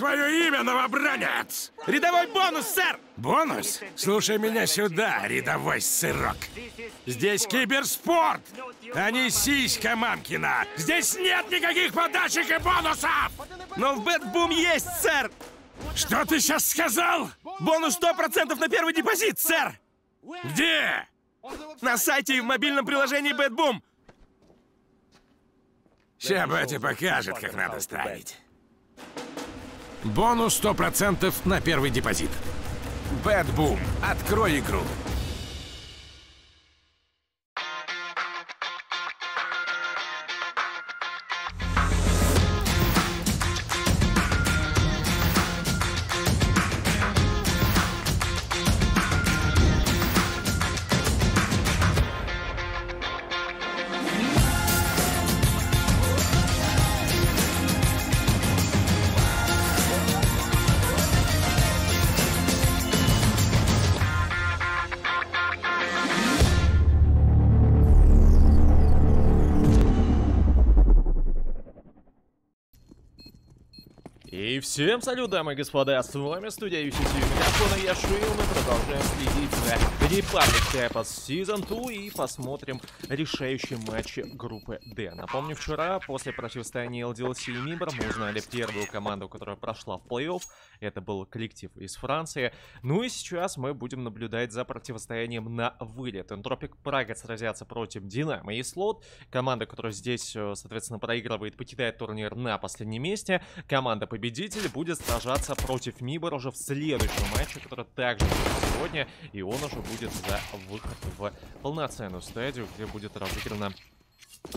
твое имя, новобранец? Рядовой бонус, сэр! Бонус? Слушай меня сюда, рядовой сырок. Здесь киберспорт, а не сиська мамкина. Здесь нет никаких подачек и бонусов! Но в Бэтбум есть, сэр! Что ты сейчас сказал? Бонус 100% на первый депозит, сэр! Где? На сайте и в мобильном приложении Бэтбум. Сейчас батя покажет, как надо ставить. Бонус 100% на первый депозит. Бэтбум. Открой игру. Всем салют, дамы и господа, с вами студия UCC, микрофона я Шил, мы продолжаем следить за Republic Typos Season 2 и посмотрим решающий матч группы D. Напомню, вчера после противостояния LDLC и Мибр мы узнали первую команду, которая прошла в плей-офф, это был коллектив из Франции. Ну и сейчас мы будем наблюдать за противостоянием на вылет. Энтропик Прага сразятся против Динамо и Слот, команда, которая здесь, э, соответственно, проигрывает, покидает турнир на последнем месте, команда победитель победитель будет сражаться против Мибор уже в следующем матче, который также будет сегодня. И он уже будет за выход в полноценную стадию, где будет разыграно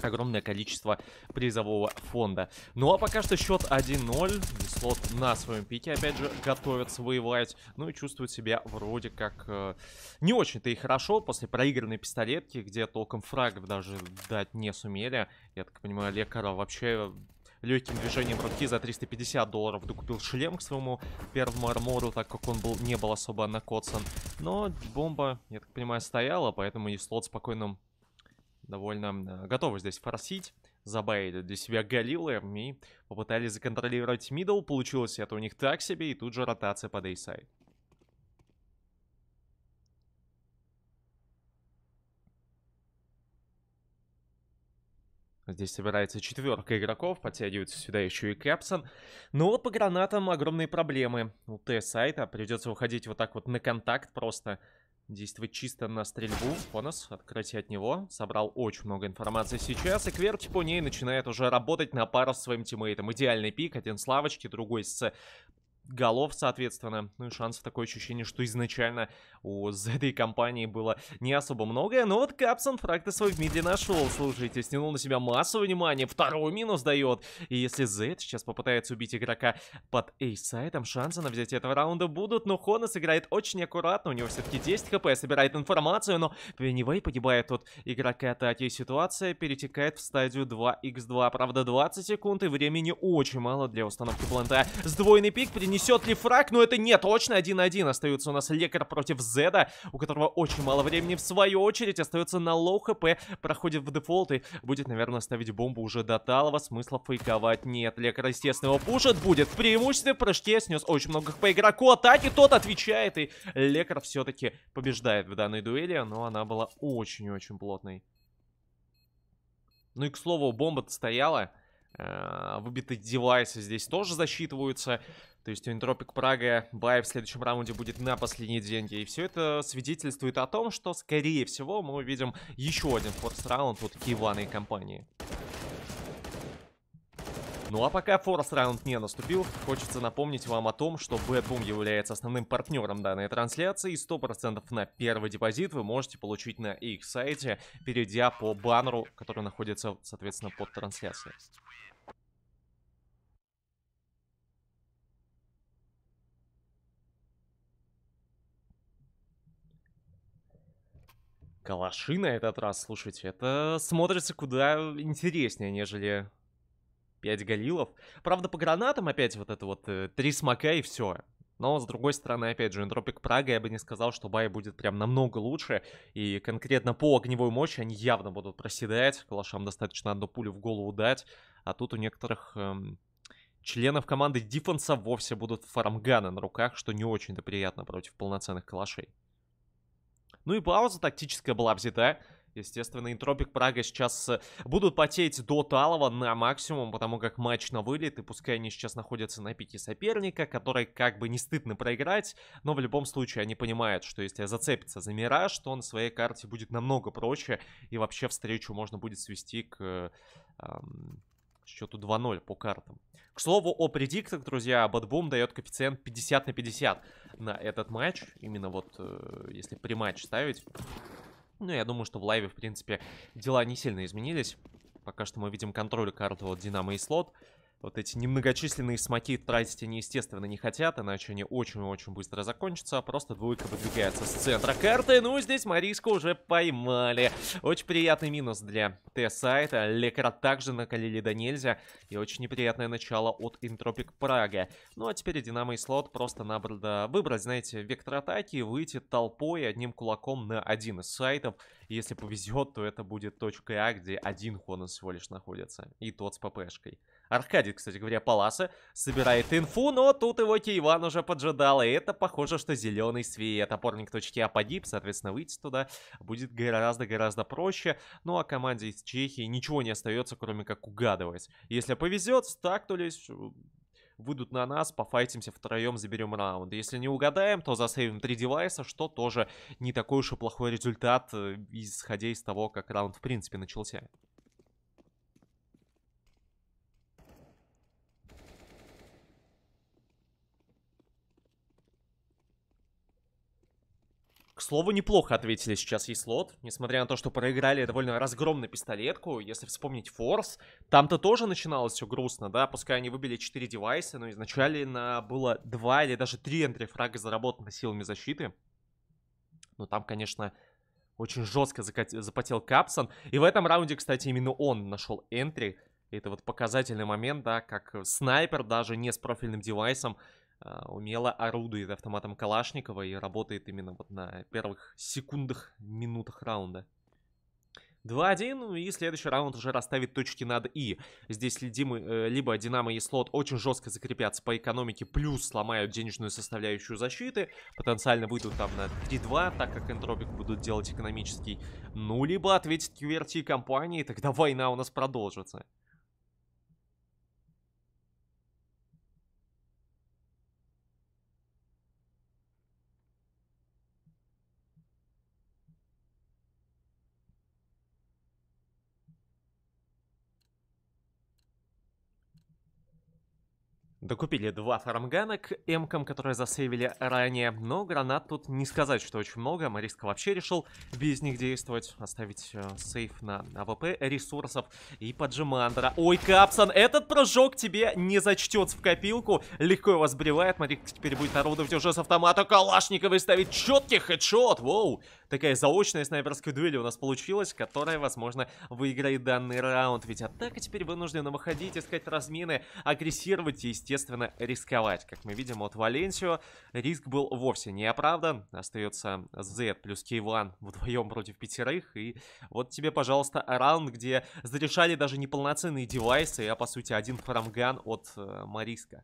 огромное количество призового фонда. Ну а пока что счет 1-0. Слот на своем пике, опять же, готовится воевать. Ну и чувствует себя вроде как э, не очень-то и хорошо после проигранной пистолетки, где толком фрагов даже дать не сумели. Я так понимаю, Лекара вообще легким движением руки за 350 долларов докупил шлем к своему первому армору, так как он был, не был особо накоцан. Но бомба, я так понимаю, стояла, поэтому и слот спокойно довольно э, готовы здесь форсить. Забайли для себя Галилы и попытались законтролировать мидл. Получилось это у них так себе, и тут же ротация по дейсайд. Здесь собирается четверка игроков, подтягивается сюда еще и Кэпсон. Но ну вот по гранатам огромные проблемы. У Т-сайта придется выходить вот так вот на контакт просто. Действовать чисто на стрельбу. Конус, открытие от него. Собрал очень много информации сейчас. И Кверти по ней начинает уже работать на пару с своим тиммейтом. Идеальный пик. Один с лавочки, другой с голов, соответственно. Ну и шансов такое ощущение, что изначально у Z этой компании было не особо многое. Но вот Капсон фраг свой в мидле нашел. Слушайте, снял на себя массу внимания. Второй минус дает. И если Z сейчас попытается убить игрока под эйс-сайтом, шансы на взятие этого раунда будут. Но Хонос играет очень аккуратно. У него все-таки 10 хп, собирает информацию. Но Венивей погибает от игрока атаки. Ситуация перетекает в стадию 2 x 2 Правда, 20 секунд и времени очень мало для установки планта. Сдвоенный пик принес Нанесет ли фраг? Но это не точно. 1-1 остается у нас лекарь против Зеда, у которого очень мало времени. В свою очередь остается на лоу хп, проходит в дефолт и будет, наверное, ставить бомбу уже до талого. Смысла фейковать нет. Лекарь, естественно, его пушит. Будет в преимуществе. В прыжке снес очень много хп игроку. Атаки тот отвечает. И лекарь все-таки побеждает в данной дуэли. Но она была очень-очень плотной. Ну и, к слову, бомба-то стояла. Э, выбитые девайсы здесь тоже засчитываются. То есть у Энтропик Прага бай в следующем раунде будет на последние деньги. И все это свидетельствует о том, что, скорее всего, мы увидим еще один форс-раунд от Кивана и компании. Ну а пока форс раунд не наступил, хочется напомнить вам о том, что BetBoom является основным партнером данной трансляции и 100% на первый депозит вы можете получить на их сайте, перейдя по баннеру, который находится, соответственно, под трансляцией. Калаши на этот раз, слушайте, это смотрится куда интереснее, нежели 5 галилов. Правда, по гранатам опять вот это вот э, 3 смока и все. Но, с другой стороны, опять же, энтропик Прага, я бы не сказал, что бай будет прям намного лучше. И конкретно по огневой мощи они явно будут проседать. Калашам достаточно одну пулю в голову дать. А тут у некоторых эм, членов команды дефенса вовсе будут фармганы на руках, что не очень-то приятно против полноценных калашей. Ну и пауза тактическая была взята. Естественно, интропик Прага сейчас э, будут потеть до Талова на максимум, потому как матч на вылет, и пускай они сейчас находятся на пике соперника, который как бы не стыдно проиграть, но в любом случае они понимают, что если зацепиться за Мираж, то он в своей карте будет намного проще, и вообще встречу можно будет свести к... Эм, к счету 2-0 по картам. К слову о предиктах, друзья, Бадбум дает коэффициент 50 на 50 на этот матч. Именно вот, э, если при матч ставить. Ну, я думаю, что в лайве, в принципе, дела не сильно изменились. Пока что мы видим контроль карты от Динамо и Слот вот эти немногочисленные смоки тратить они, естественно, не хотят, иначе они очень-очень быстро закончатся. А просто двойка выдвигается с центра карты. Ну, здесь Мариску уже поймали. Очень приятный минус для Т-сайта. Лекара также накалили до нельзя. И очень неприятное начало от Интропик Прага. Ну, а теперь Динамо и Слот просто надо выбрать, знаете, вектор атаки, выйти толпой одним кулаком на один из сайтов. Если повезет, то это будет точка А, где один Хонус всего лишь находится. И тот с ППшкой. Аркадий, кстати говоря, Паласа собирает инфу, но тут его Кейван уже поджидал, и это похоже, что зеленый свет. Опорник точки А погиб, соответственно, выйти туда будет гораздо-гораздо проще. Ну а команде из Чехии ничего не остается, кроме как угадывать. Если повезет, так то стактулись э, выйдут на нас, пофайтимся втроем, заберем раунд. Если не угадаем, то засейвим три девайса, что тоже не такой уж и плохой результат, э, исходя из того, как раунд в принципе начался. слову, неплохо ответили сейчас слот Несмотря на то, что проиграли довольно разгромную пистолетку. Если вспомнить Форс, там-то тоже начиналось все грустно, да. Пускай они выбили 4 девайса, но изначально было 2 или даже 3 энтри фрага заработано силами защиты. Но там, конечно, очень жестко запотел Капсон. И в этом раунде, кстати, именно он нашел энтри. Это вот показательный момент, да, как снайпер даже не с профильным девайсом а, умело орудует автоматом Калашникова и работает именно вот на первых секундах, минутах раунда. 2-1, и следующий раунд уже расставит точки над «и». Здесь Димы, э, либо «Динамо» и «Слот» очень жестко закрепятся по экономике, плюс сломают денежную составляющую защиты, потенциально выйдут там на 3-2, так как «Энтропик» будут делать экономический, ну, либо ответит QRT компании, тогда война у нас продолжится. Докупили два фармгана к эмкам, которые засейвили ранее, но гранат тут не сказать, что очень много. Мариска вообще решил без них действовать, оставить э, сейф на АВП ресурсов и поджимандра. Ой, Капсон, этот прыжок тебе не зачтется в копилку, легко его сбривает. Марик теперь будет орудовать уже с автомата Калашниковой, ставить четкий хедшот, воу такая заочная снайперская дуэль у нас получилась, которая, возможно, выиграет данный раунд. Ведь атака теперь вынуждена выходить, искать размины, агрессировать и, естественно, рисковать. Как мы видим от Валенсио, риск был вовсе не оправдан. Остается Z плюс Кейван вдвоем против пятерых. И вот тебе, пожалуйста, раунд, где зарешали даже неполноценные девайсы, а, по сути, один фрамган от э, Мариска.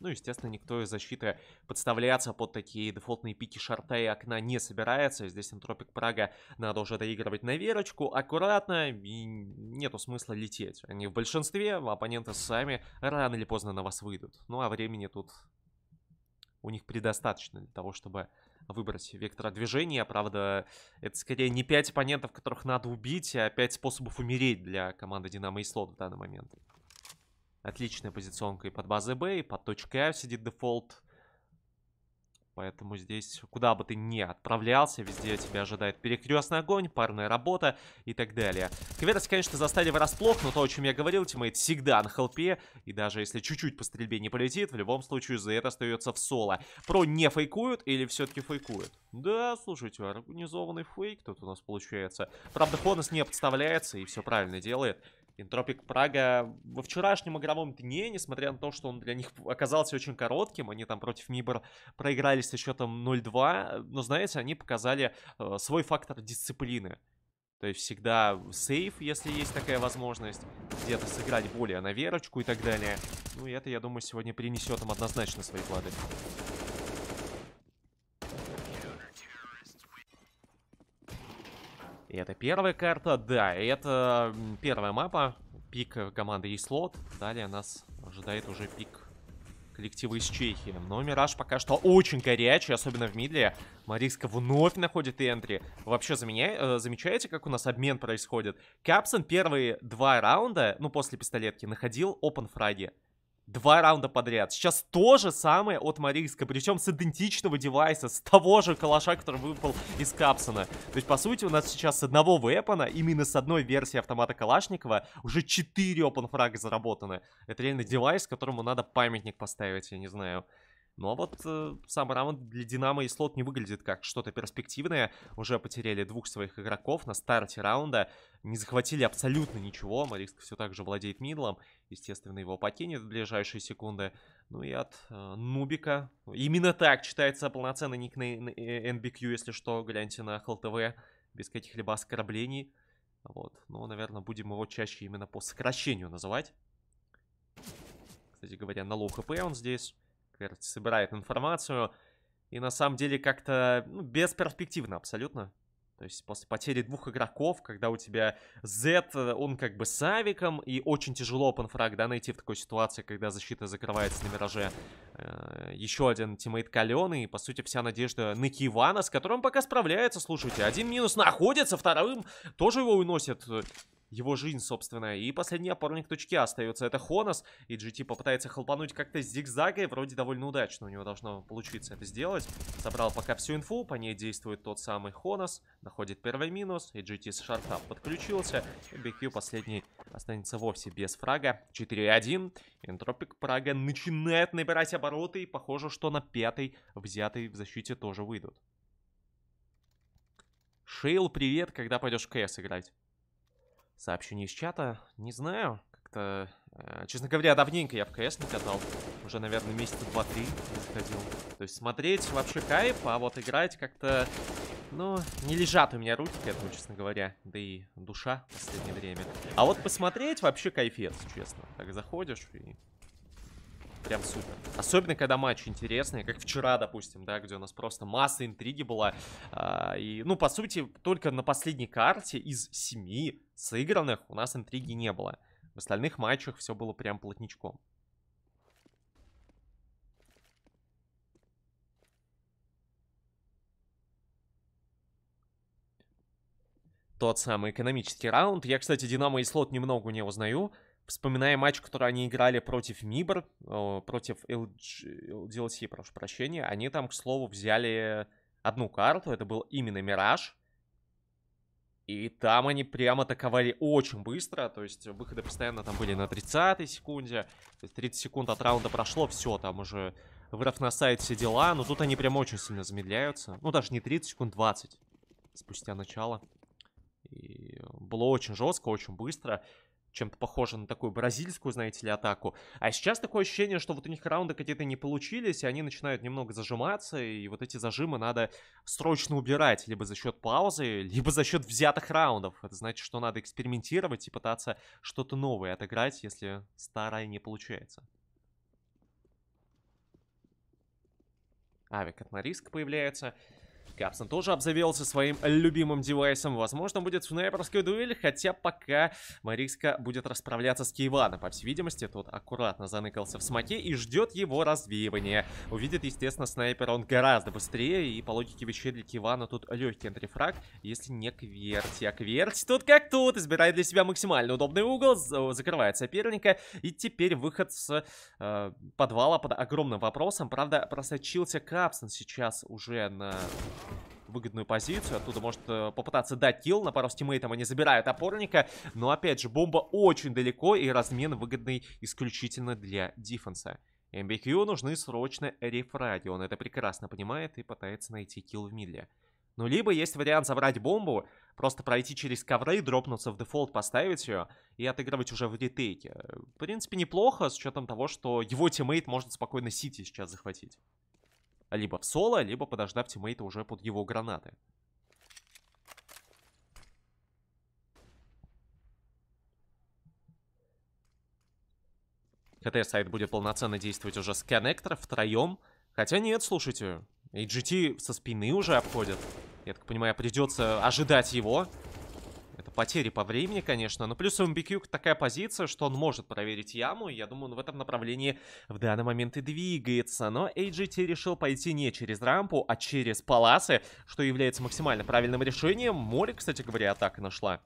Ну, естественно, никто из защиты подставляться под такие дефолтные пики шарта и окна не собирается. Здесь энтропик Прага надо уже доигрывать на верочку, аккуратно, и нету смысла лететь. Они в большинстве, оппоненты сами рано или поздно на вас выйдут. Ну, а времени тут у них предостаточно для того, чтобы выбрать вектора движения. Правда, это скорее не 5 оппонентов, которых надо убить, а 5 способов умереть для команды Динамо и Слот в данный момент. Отличная позиционка и под базой Б, и под точкой А сидит дефолт. Поэтому здесь, куда бы ты ни отправлялся, везде тебя ожидает перекрестный огонь, парная работа и так далее. Кветос, конечно, застали врасплох, но то, о чем я говорил, тиммейт всегда на хелпе. И даже если чуть-чуть по стрельбе не полетит, в любом случае за это остается в соло. Про не фейкуют или все-таки фейкуют? Да, слушайте, организованный фейк тут у нас получается. Правда, Хонос не подставляется и все правильно делает. Интропик Прага во вчерашнем игровом дне, несмотря на то, что он для них оказался очень коротким, они там против Мибор проигрались со счетом 0-2, но, знаете, они показали э, свой фактор дисциплины. То есть всегда сейф, если есть такая возможность, где-то сыграть более на верочку и так далее. Ну и это, я думаю, сегодня принесет им однозначно свои плоды. И это первая карта, да, это первая мапа, пик команды есть далее нас ожидает уже пик коллектива из Чехии. Но Мираж пока что очень горячий, особенно в мидле. Мариска вновь находит энтри. Вообще заменя... Э, замечаете, как у нас обмен происходит? Капсон первые два раунда, ну после пистолетки, находил опен фраги. Два раунда подряд. Сейчас то же самое от Марийска, причем с идентичного девайса, с того же калаша, который выпал из Капсона. То есть, по сути, у нас сейчас с одного вепона, именно с одной версии автомата Калашникова, уже 4 опенфрага заработаны. Это реально девайс, которому надо памятник поставить, я не знаю. Но вот э, сам раунд для Динамо и Слот не выглядит как что-то перспективное. Уже потеряли двух своих игроков на старте раунда. Не захватили абсолютно ничего. Мариск все так же владеет мидлом. Естественно, его покинет в ближайшие секунды. Ну и от э, Нубика. Именно так читается полноценный никнейм NBQ, э, если что. Гляньте на ХЛТВ. Без каких-либо оскорблений. Вот. Ну наверное, будем его чаще именно по сокращению называть. Кстати говоря, на лоу хп он здесь эксперт собирает информацию, и на самом деле как-то ну, бесперспективно абсолютно. То есть после потери двух игроков, когда у тебя Z, э, он как бы с авиком, и очень тяжело опенфраг, да, найти в такой ситуации, когда защита закрывается на мираже. Э, еще один тиммейт Калены, и, по сути, вся надежда на Кивана, с которым пока справляется, слушайте. Один минус находится, вторым тоже его уносит его жизнь, собственно. И последний опорник точки а остается. Это Хонос. И GT попытается хлопануть как-то зигзагой. Вроде довольно удачно у него должно получиться это сделать. Собрал пока всю инфу. По ней действует тот самый Хонос. Находит первый минус. И GT с шарта подключился. И BQ последний останется вовсе без фрага. 4-1. Энтропик Прага начинает набирать обороты. И похоже, что на пятый взятый в защите тоже выйдут. Шейл, привет, когда пойдешь в КС играть? Сообщение из чата. Не знаю. Как-то, э, честно говоря, давненько я в КС не катал. Уже, наверное, месяца два-три заходил. То есть смотреть вообще кайф, а вот играть как-то... Ну, не лежат у меня руки к этому, честно говоря. Да и душа в последнее время. А вот посмотреть вообще кайфец, честно. Так заходишь и прям супер. Особенно, когда матч интересный, как вчера, допустим, да, где у нас просто масса интриги была. А, и, ну, по сути, только на последней карте из семи сыгранных у нас интриги не было. В остальных матчах все было прям плотничком. Тот самый экономический раунд. Я, кстати, Динамо и слот немного не узнаю. Вспоминая матч, который они играли против Мибр, против LG, LDLC, прошу прощения, они там, к слову, взяли одну карту, это был именно Мираж. И там они прямо атаковали очень быстро, то есть выходы постоянно там были на 30 секунде, то есть 30 секунд от раунда прошло, все, там уже врав на сайт все дела, но тут они прям очень сильно замедляются, ну даже не 30 секунд, 20 спустя начало. И было очень жестко, очень быстро чем-то похоже на такую бразильскую, знаете ли, атаку. А сейчас такое ощущение, что вот у них раунды какие-то не получились, и они начинают немного зажиматься, и вот эти зажимы надо срочно убирать, либо за счет паузы, либо за счет взятых раундов. Это значит, что надо экспериментировать и пытаться что-то новое отыграть, если старое не получается. Авик от Мариска появляется. Капсон тоже обзавелся своим любимым девайсом. Возможно, будет снайперская дуэль, хотя пока Марикска будет расправляться с Киевана. По всей видимости, тот аккуратно заныкался в смоке и ждет его развеивания. Увидит, естественно, снайпер, он гораздо быстрее, и по логике вещей для Киевана тут легкий антрифраг, если не кверти. А кверти тут как тут, избирает для себя максимально удобный угол, э, закрывает соперника, и теперь выход с э, подвала под огромным вопросом. Правда, просочился Капсон сейчас уже на выгодную позицию. Оттуда может э, попытаться дать килл на пару с тиммейтом. Они забирают опорника. Но, опять же, бомба очень далеко. И размен выгодный исключительно для дефенса. MBQ нужны срочно рефраги. Он это прекрасно понимает и пытается найти килл в мидле. Ну, либо есть вариант забрать бомбу, просто пройти через ковры, дропнуться в дефолт, поставить ее и отыгрывать уже в ретейке. В принципе, неплохо, с учетом того, что его тиммейт может спокойно Сити сейчас захватить. Либо в соло, либо подождав тиммейта уже под его гранаты. ХТ-сайт будет полноценно действовать уже с коннектора втроем. Хотя нет, слушайте, HGT со спины уже обходит. Я так понимаю, придется ожидать его. Потери по времени, конечно, но плюс у MBQ такая позиция, что он может проверить яму, и я думаю, он в этом направлении в данный момент и двигается. Но AGT решил пойти не через рампу, а через паласы, что является максимально правильным решением. Море, кстати говоря, атака нашла.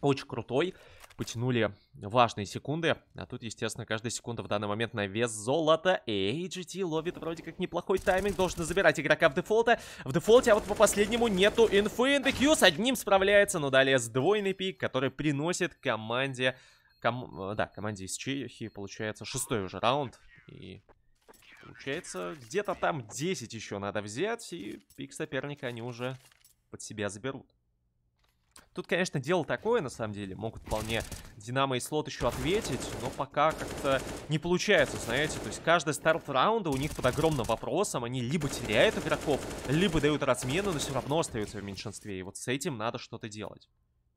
Очень крутой потянули важные секунды. А тут, естественно, каждая секунда в данный момент на вес золота. И AGT ловит вроде как неплохой тайминг. Должен забирать игрока в дефолте. В дефолте, а вот по последнему нету инфы. NDQ с одним справляется, но далее сдвоенный пик, который приносит команде... Ком... Э, да, команде из Чехии, получается, шестой уже раунд. И получается, где-то там 10 еще надо взять. И пик соперника они уже под себя заберут. Тут, конечно, дело такое, на самом деле. Могут вполне Динамо и Слот еще ответить, но пока как-то не получается, знаете. То есть каждый старт раунда у них под огромным вопросом. Они либо теряют игроков, либо дают размену, но все равно остаются в меньшинстве. И вот с этим надо что-то делать.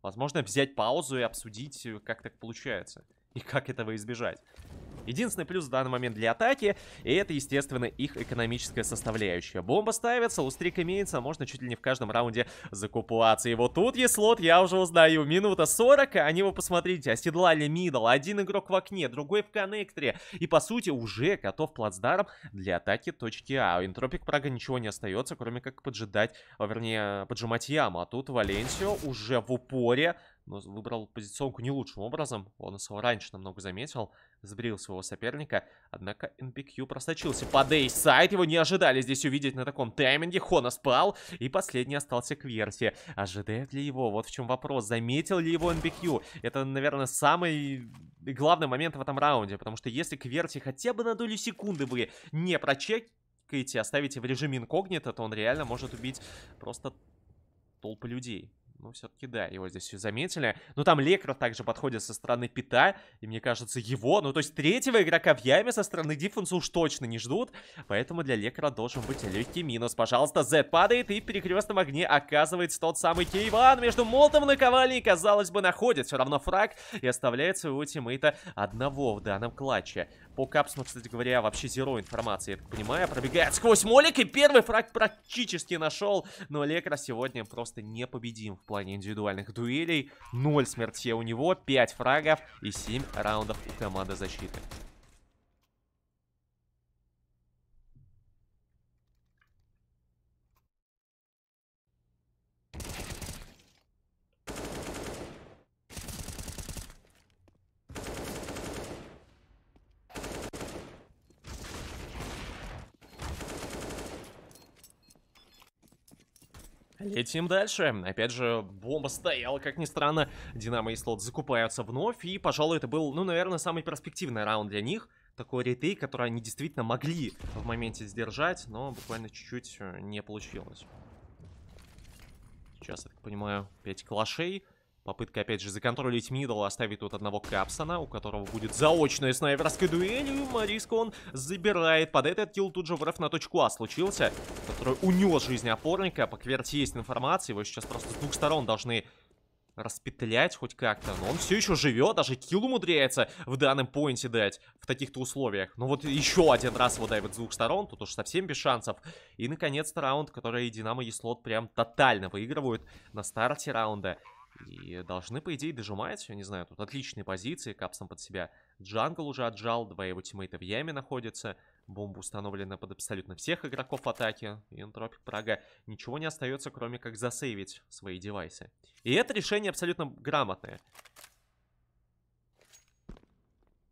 Возможно, взять паузу и обсудить, как так получается. И как этого избежать. Единственный плюс в данный момент для атаки, и это, естественно, их экономическая составляющая. Бомба ставится, устрик имеется, можно чуть ли не в каждом раунде закупаться. И вот тут есть слот, я уже узнаю. Минута 40, а они, вы посмотрите, оседлали мидл. Один игрок в окне, другой в коннекторе. И, по сути, уже готов плацдарм для атаки точки А. У Энтропик Прага ничего не остается, кроме как поджидать, а, вернее, поджимать яму. А тут Валенсио уже в упоре но выбрал позиционку не лучшим образом. Он его раньше намного заметил сбрил своего соперника. Однако NPQ просочился по эйсайд. Его не ожидали здесь увидеть на таком тайминге. Хона спал. И последний остался Кверси. Ожидает ли его? Вот в чем вопрос. Заметил ли его NPQ? Это, наверное, самый главный момент в этом раунде. Потому что если Кверси хотя бы на долю секунды вы не прочекаете, оставите в режиме инкогнито, то он реально может убить просто толпы людей. Ну, все-таки да, его здесь заметили. Но ну, там Лекров также подходит со стороны Пита. И мне кажется, его, ну то есть третьего игрока в яме со стороны Диффенса уж точно не ждут. Поэтому для Лекра должен быть легкий минус. Пожалуйста, Z падает и в перекрестном огне оказывается тот самый Кейван. Между молотом наковали и, казалось бы, находит все равно фраг и оставляет своего тиммейта одного в данном клатче. По капсулам, кстати говоря, вообще зеро информации, я так понимаю. Пробегает сквозь молик и первый фраг практически нашел. Но Лекра сегодня просто непобедим в плане индивидуальных дуэлей. Ноль смертей у него, 5 фрагов и 7 раундов у команды защиты. Летим дальше. Опять же, бомба стояла, как ни странно. Динамо и Слот закупаются вновь. И, пожалуй, это был, ну, наверное, самый перспективный раунд для них. Такой ретей, который они действительно могли в моменте сдержать, но буквально чуть-чуть э, не получилось. Сейчас, я так понимаю, 5 клашей. Попытка, опять же, законтролить мидл, оставить тут одного Капсона, у которого будет заочная снайперская дуэль. И Мариско он забирает. Под этот килл тут же врыв на точку А случился, который унес жизнь опорника. По кверте есть информация, его сейчас просто с двух сторон должны распетлять хоть как-то. Но он все еще живет, даже килл умудряется в данном поинте дать в таких-то условиях. Ну вот еще один раз его дайвит с двух сторон, тут уж совсем без шансов. И наконец-то раунд, который Динамо и Слот прям тотально выигрывают на старте раунда. И должны, по идее, дожимать. Я не знаю, тут отличные позиции. Капсом под себя джангл уже отжал. Два его тиммейта в яме находятся. Бомба установлена под абсолютно всех игроков атаки. И энтропик врага. Ничего не остается, кроме как засейвить свои девайсы. И это решение абсолютно грамотное.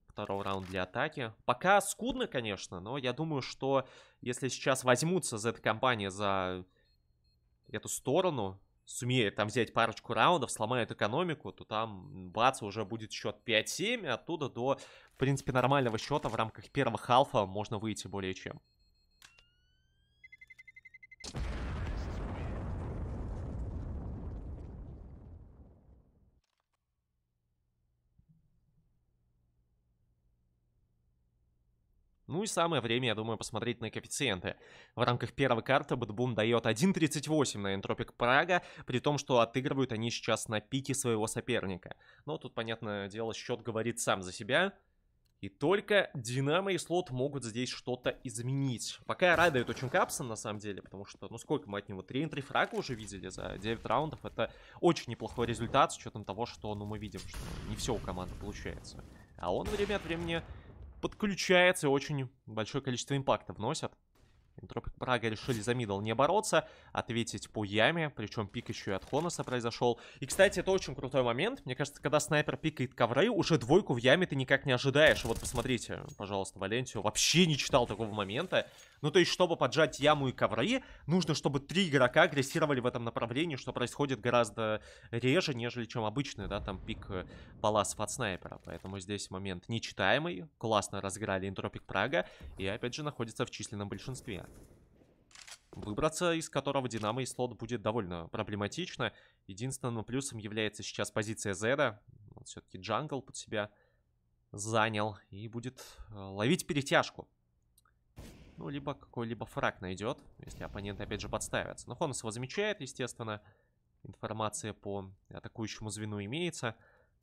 Второй раунд для атаки. Пока скудно, конечно, но я думаю, что если сейчас возьмутся за эту компания за эту сторону, сумеет там взять парочку раундов, сломает экономику, то там, бац, уже будет счет 5-7, оттуда до, в принципе, нормального счета в рамках первого халфа можно выйти более чем. Ну и самое время, я думаю, посмотреть на коэффициенты. В рамках первой карты Бэтбум дает 1.38 на Энтропик Прага, при том, что отыгрывают они сейчас на пике своего соперника. Но тут, понятное дело, счет говорит сам за себя. И только Динамо и Слот могут здесь что-то изменить. Пока радует очень Капсон, на самом деле, потому что, ну сколько мы от него? 3 3 фрага уже видели за 9 раундов. Это очень неплохой результат, с учетом того, что, ну, мы видим, что не все у команды получается. А он время от времени подключается очень большое количество импакта вносят. Энтропик Прага решили за мидл не бороться, ответить по яме, причем пик еще и от Хоноса произошел. И, кстати, это очень крутой момент. Мне кажется, когда снайпер пикает ковры, уже двойку в яме ты никак не ожидаешь. Вот посмотрите, пожалуйста, Валентию, Вообще не читал такого момента. Ну, то есть, чтобы поджать яму и ковры, нужно, чтобы три игрока агрессировали в этом направлении, что происходит гораздо реже, нежели чем обычный, да, там пик э, паласов от снайпера. Поэтому здесь момент нечитаемый. Классно разыграли Энтропик Прага. И, опять же, находится в численном большинстве. Выбраться из которого Динамо и слот будет довольно проблематично. Единственным ну, плюсом является сейчас позиция Зеда. Он все-таки джангл под себя занял и будет э, ловить перетяжку. Ну, либо какой-либо фраг найдет, если оппоненты опять же подставятся. Но Хонус его замечает, естественно. Информация по атакующему звену имеется.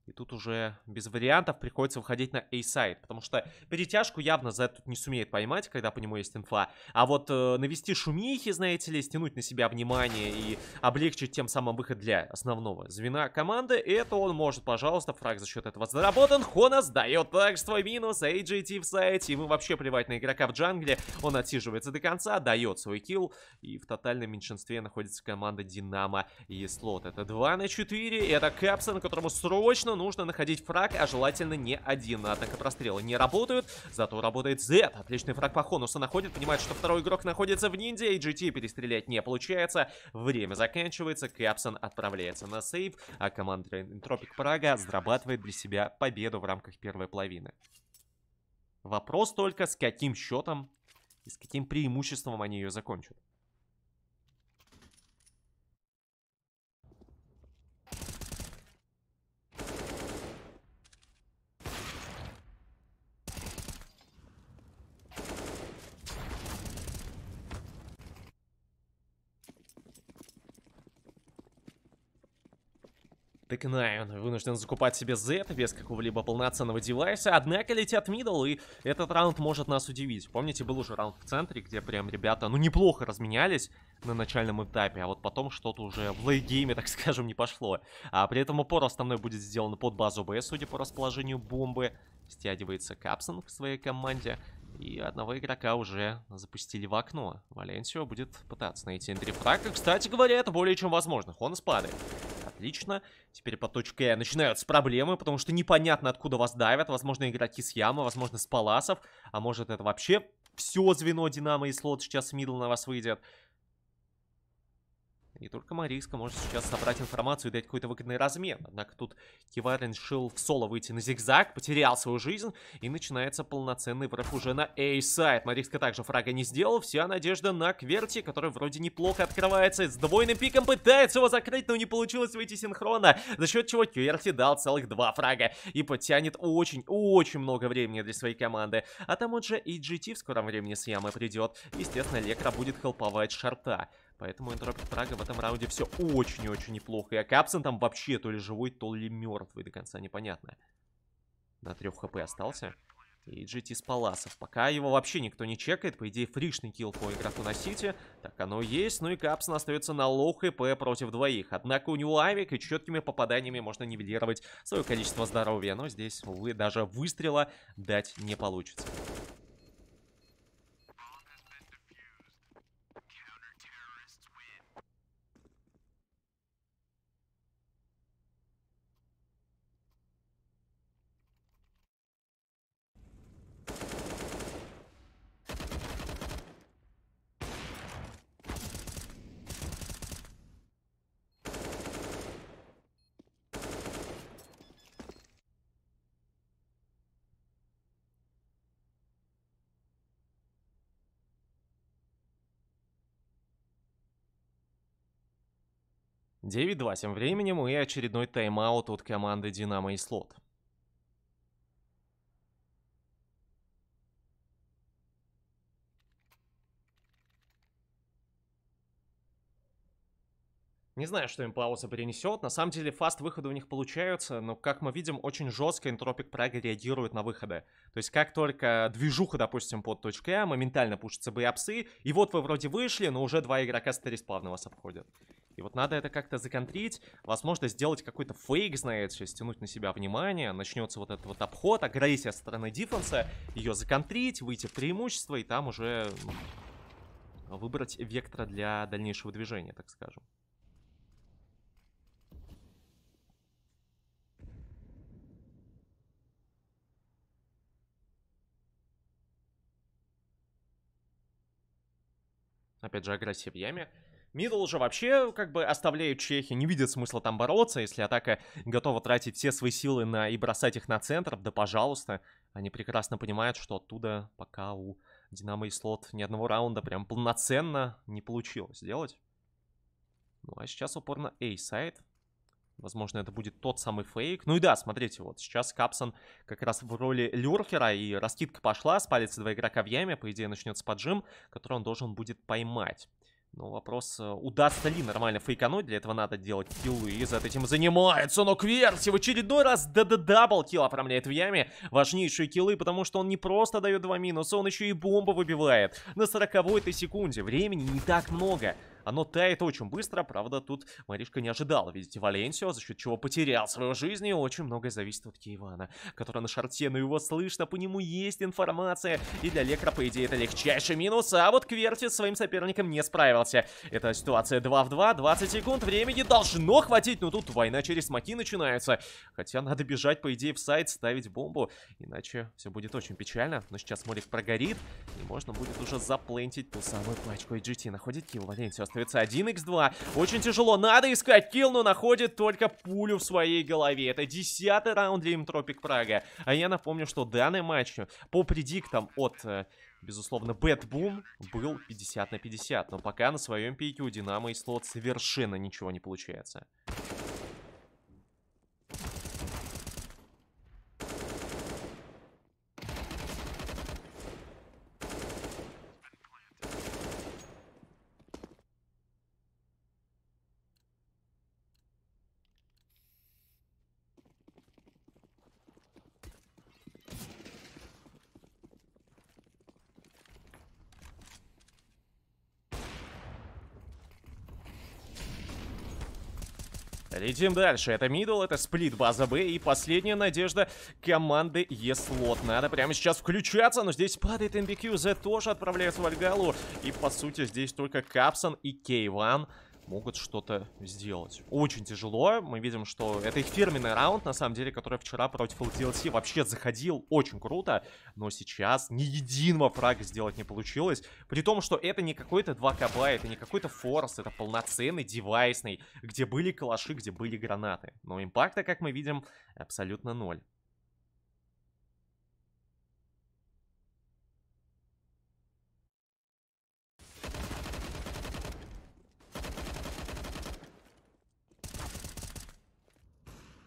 И тут уже без вариантов приходится выходить на A-сайт, потому что перетяжку явно за тут не сумеет поймать, когда по нему есть инфа. А вот э, навести шумихи, знаете ли, стянуть на себя внимание и облегчить тем самым выход для основного звена команды, это он может, пожалуйста, фраг за счет этого заработан. Хона сдает, также свой минус, AJT в сайте, ему вообще плевать на игрока в джангле, он отсиживается до конца, дает свой килл, и в тотальном меньшинстве находится команда Динамо и Слот. Это 2 на 4, это Капсон, которому срочно нужно находить фраг, а желательно не один. Однако прострелы не работают, зато работает Z. Отличный фраг по Хонусу находит, понимает, что второй игрок находится в ниндзя, и GT перестрелять не получается. Время заканчивается, Кэпсон отправляется на сейв, а команда Тропик Прага зарабатывает для себя победу в рамках первой половины. Вопрос только, с каким счетом и с каким преимуществом они ее закончат. Тактик Найн вынужден закупать себе Z без какого-либо полноценного девайса, однако летят мидл, и этот раунд может нас удивить. Помните, был уже раунд в центре, где прям ребята, ну, неплохо разменялись на начальном этапе, а вот потом что-то уже в лейгейме, так скажем, не пошло. А при этом упор основной будет сделан под базу Б, судя по расположению бомбы. Стягивается Капсон к своей команде. И одного игрока уже запустили в окно. Валенсио будет пытаться найти энтрифраг. И, кстати говоря, это более чем возможно. Он спадает. Отлично. Теперь по точке Э а начинаются проблемы, потому что непонятно, откуда вас давят. Возможно, игроки с ямы, возможно, с паласов. А может, это вообще все звено Динамо и слот сейчас мидл на вас выйдет. И только Марийска может сейчас собрать информацию и дать какой-то выгодный размен. Однако тут Киварин решил в соло выйти на зигзаг, потерял свою жизнь, и начинается полноценный враг уже на A-сайт. Марийска также фрага не сделал, вся надежда на Кверти, который вроде неплохо открывается, с двойным пиком пытается его закрыть, но не получилось выйти синхронно, за счет чего Кверти дал целых два фрага и потянет очень-очень много времени для своей команды. А там вот же и GT в скором времени с ямы придет, естественно, Лекра будет хелповать шарта. Поэтому Interrupt Прага в этом раунде все очень и очень неплохо. И Акапсон там вообще то ли живой, то ли мертвый, до конца непонятно. На 3 хп остался. И GT с Паласов. Пока его вообще никто не чекает. По идее, фришный килл по игроку на Сити. Так оно и есть. Ну и Капсон остается на лоу хп против двоих. Однако у него Амик и четкими попаданиями можно нивелировать свое количество здоровья. Но здесь, увы, даже выстрела дать не получится. 9-2 тем временем и очередной тайм-аут от команды «Динамо» и «Слот». Не знаю, что им пауза принесет. На самом деле, фаст выходы у них получаются, но, как мы видим, очень жестко Энтропик Прага реагирует на выходы. То есть, как только движуха, допустим, под точкой А, моментально пушатся боепсы, и вот вы вроде вышли, но уже два игрока с респавна вас обходят. И вот надо это как-то законтрить, возможно, сделать какой-то фейк, знаете, стянуть на себя внимание, начнется вот этот вот обход, агрессия стороны дефенса, ее законтрить, выйти в преимущество и там уже выбрать вектор для дальнейшего движения, так скажем. Опять же, агрессия в яме. Мидл же вообще как бы оставляют чехи, не видят смысла там бороться. Если атака готова тратить все свои силы на и бросать их на центр, да пожалуйста. Они прекрасно понимают, что оттуда пока у Динамо и Слот ни одного раунда прям полноценно не получилось сделать. Ну а сейчас упор на A-сайт. Возможно, это будет тот самый фейк. Ну и да, смотрите, вот сейчас Капсон как раз в роли люркера, и раскидка пошла, спалится два игрока в яме, по идее начнется поджим, который он должен будет поймать. Но ну, вопрос, э, удастся ли нормально фейкануть. Для этого надо делать киллы. И за этим занимается. Но Кверти в очередной раз дабл килл оформляет в яме. Важнейшие киллы, потому что он не просто дает два минуса, он еще и бомбу выбивает. На 40-й секунде. Времени не так много. Оно а, тает очень быстро, правда, тут Маришка не ожидала, видите, Валенсио, за счет чего потерял свою жизнь, и очень многое зависит от Киевана, который на шарте, но его слышно, по нему есть информация, и для Лекра, по идее, это легчайший минус, а вот Кверти с своим соперником не справился. Это ситуация 2 в 2, 20 секунд, времени должно хватить, но тут война через маки начинается, хотя надо бежать, по идее, в сайт, ставить бомбу, иначе все будет очень печально, но сейчас Морик прогорит, и можно будет уже заплентить ту самую пачку. И GT находит Киева, Валенсио становится один x 2 Очень тяжело. Надо искать килл, но находит только пулю в своей голове. Это десятый раунд для Тропик Прага. А я напомню, что данный матч по предиктам от... Э, безусловно, Бэтбум был 50 на 50, но пока на своем пике у Динамо и Слот совершенно ничего не получается. Летим дальше. Это мидл, это сплит, база Б и последняя надежда команды Еслот. Надо прямо сейчас включаться, но здесь падает MBQ, Z тоже отправляется в Альгалу. И по сути здесь только Капсон и Кейван могут что-то сделать. Очень тяжело. Мы видим, что это их фирменный раунд, на самом деле, который вчера против LTLC вообще заходил очень круто. Но сейчас ни единого фрага сделать не получилось. При том, что это не какой-то 2КБ, это не какой-то форс, это полноценный девайсный, где были калаши, где были гранаты. Но импакта, как мы видим, абсолютно ноль.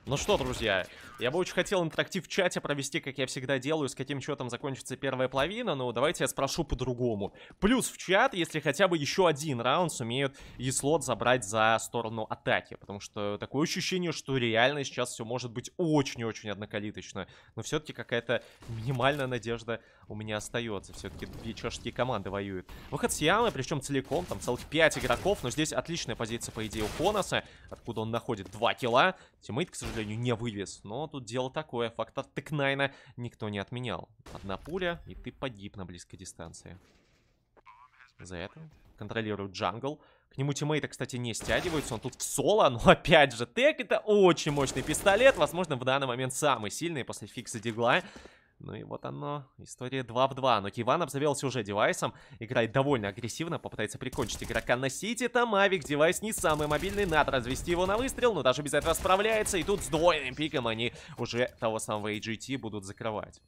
Ну что, друзья, я бы очень хотел интерактив в чате провести, как я всегда делаю, с каким счетом закончится первая половина, но давайте я спрошу по-другому. Плюс в чат, если хотя бы еще один раунд сумеют Еслот забрать за сторону атаки, потому что такое ощущение, что реально сейчас все может быть очень-очень однокалиточно, но все-таки какая-то минимальная надежда у меня остается. Все-таки две чешские команды воюют. Выход Сиамы, причем целиком, там целых 5 игроков, но здесь отличная позиция, по идее, у Фонаса, откуда он находит 2 килла. Тиммейт, к сожалению, не вывез, но тут дело такое. Фактор тыкнайна никто не отменял. Одна пуля, и ты погиб на близкой дистанции. За это контролирует джангл. К нему тиммейты, кстати, не стягиваются. Он тут в соло, но опять же, Тек это очень мощный пистолет. Возможно, в данный момент самый сильный после фикса дигла. Ну и вот оно, история 2 в 2. Но Киван обзавелся уже девайсом, играет довольно агрессивно, попытается прикончить игрока на сити. Там Авик девайс не самый мобильный, надо развести его на выстрел, но даже без этого справляется. И тут с двойным пиком они уже того самого AGT будут закрывать.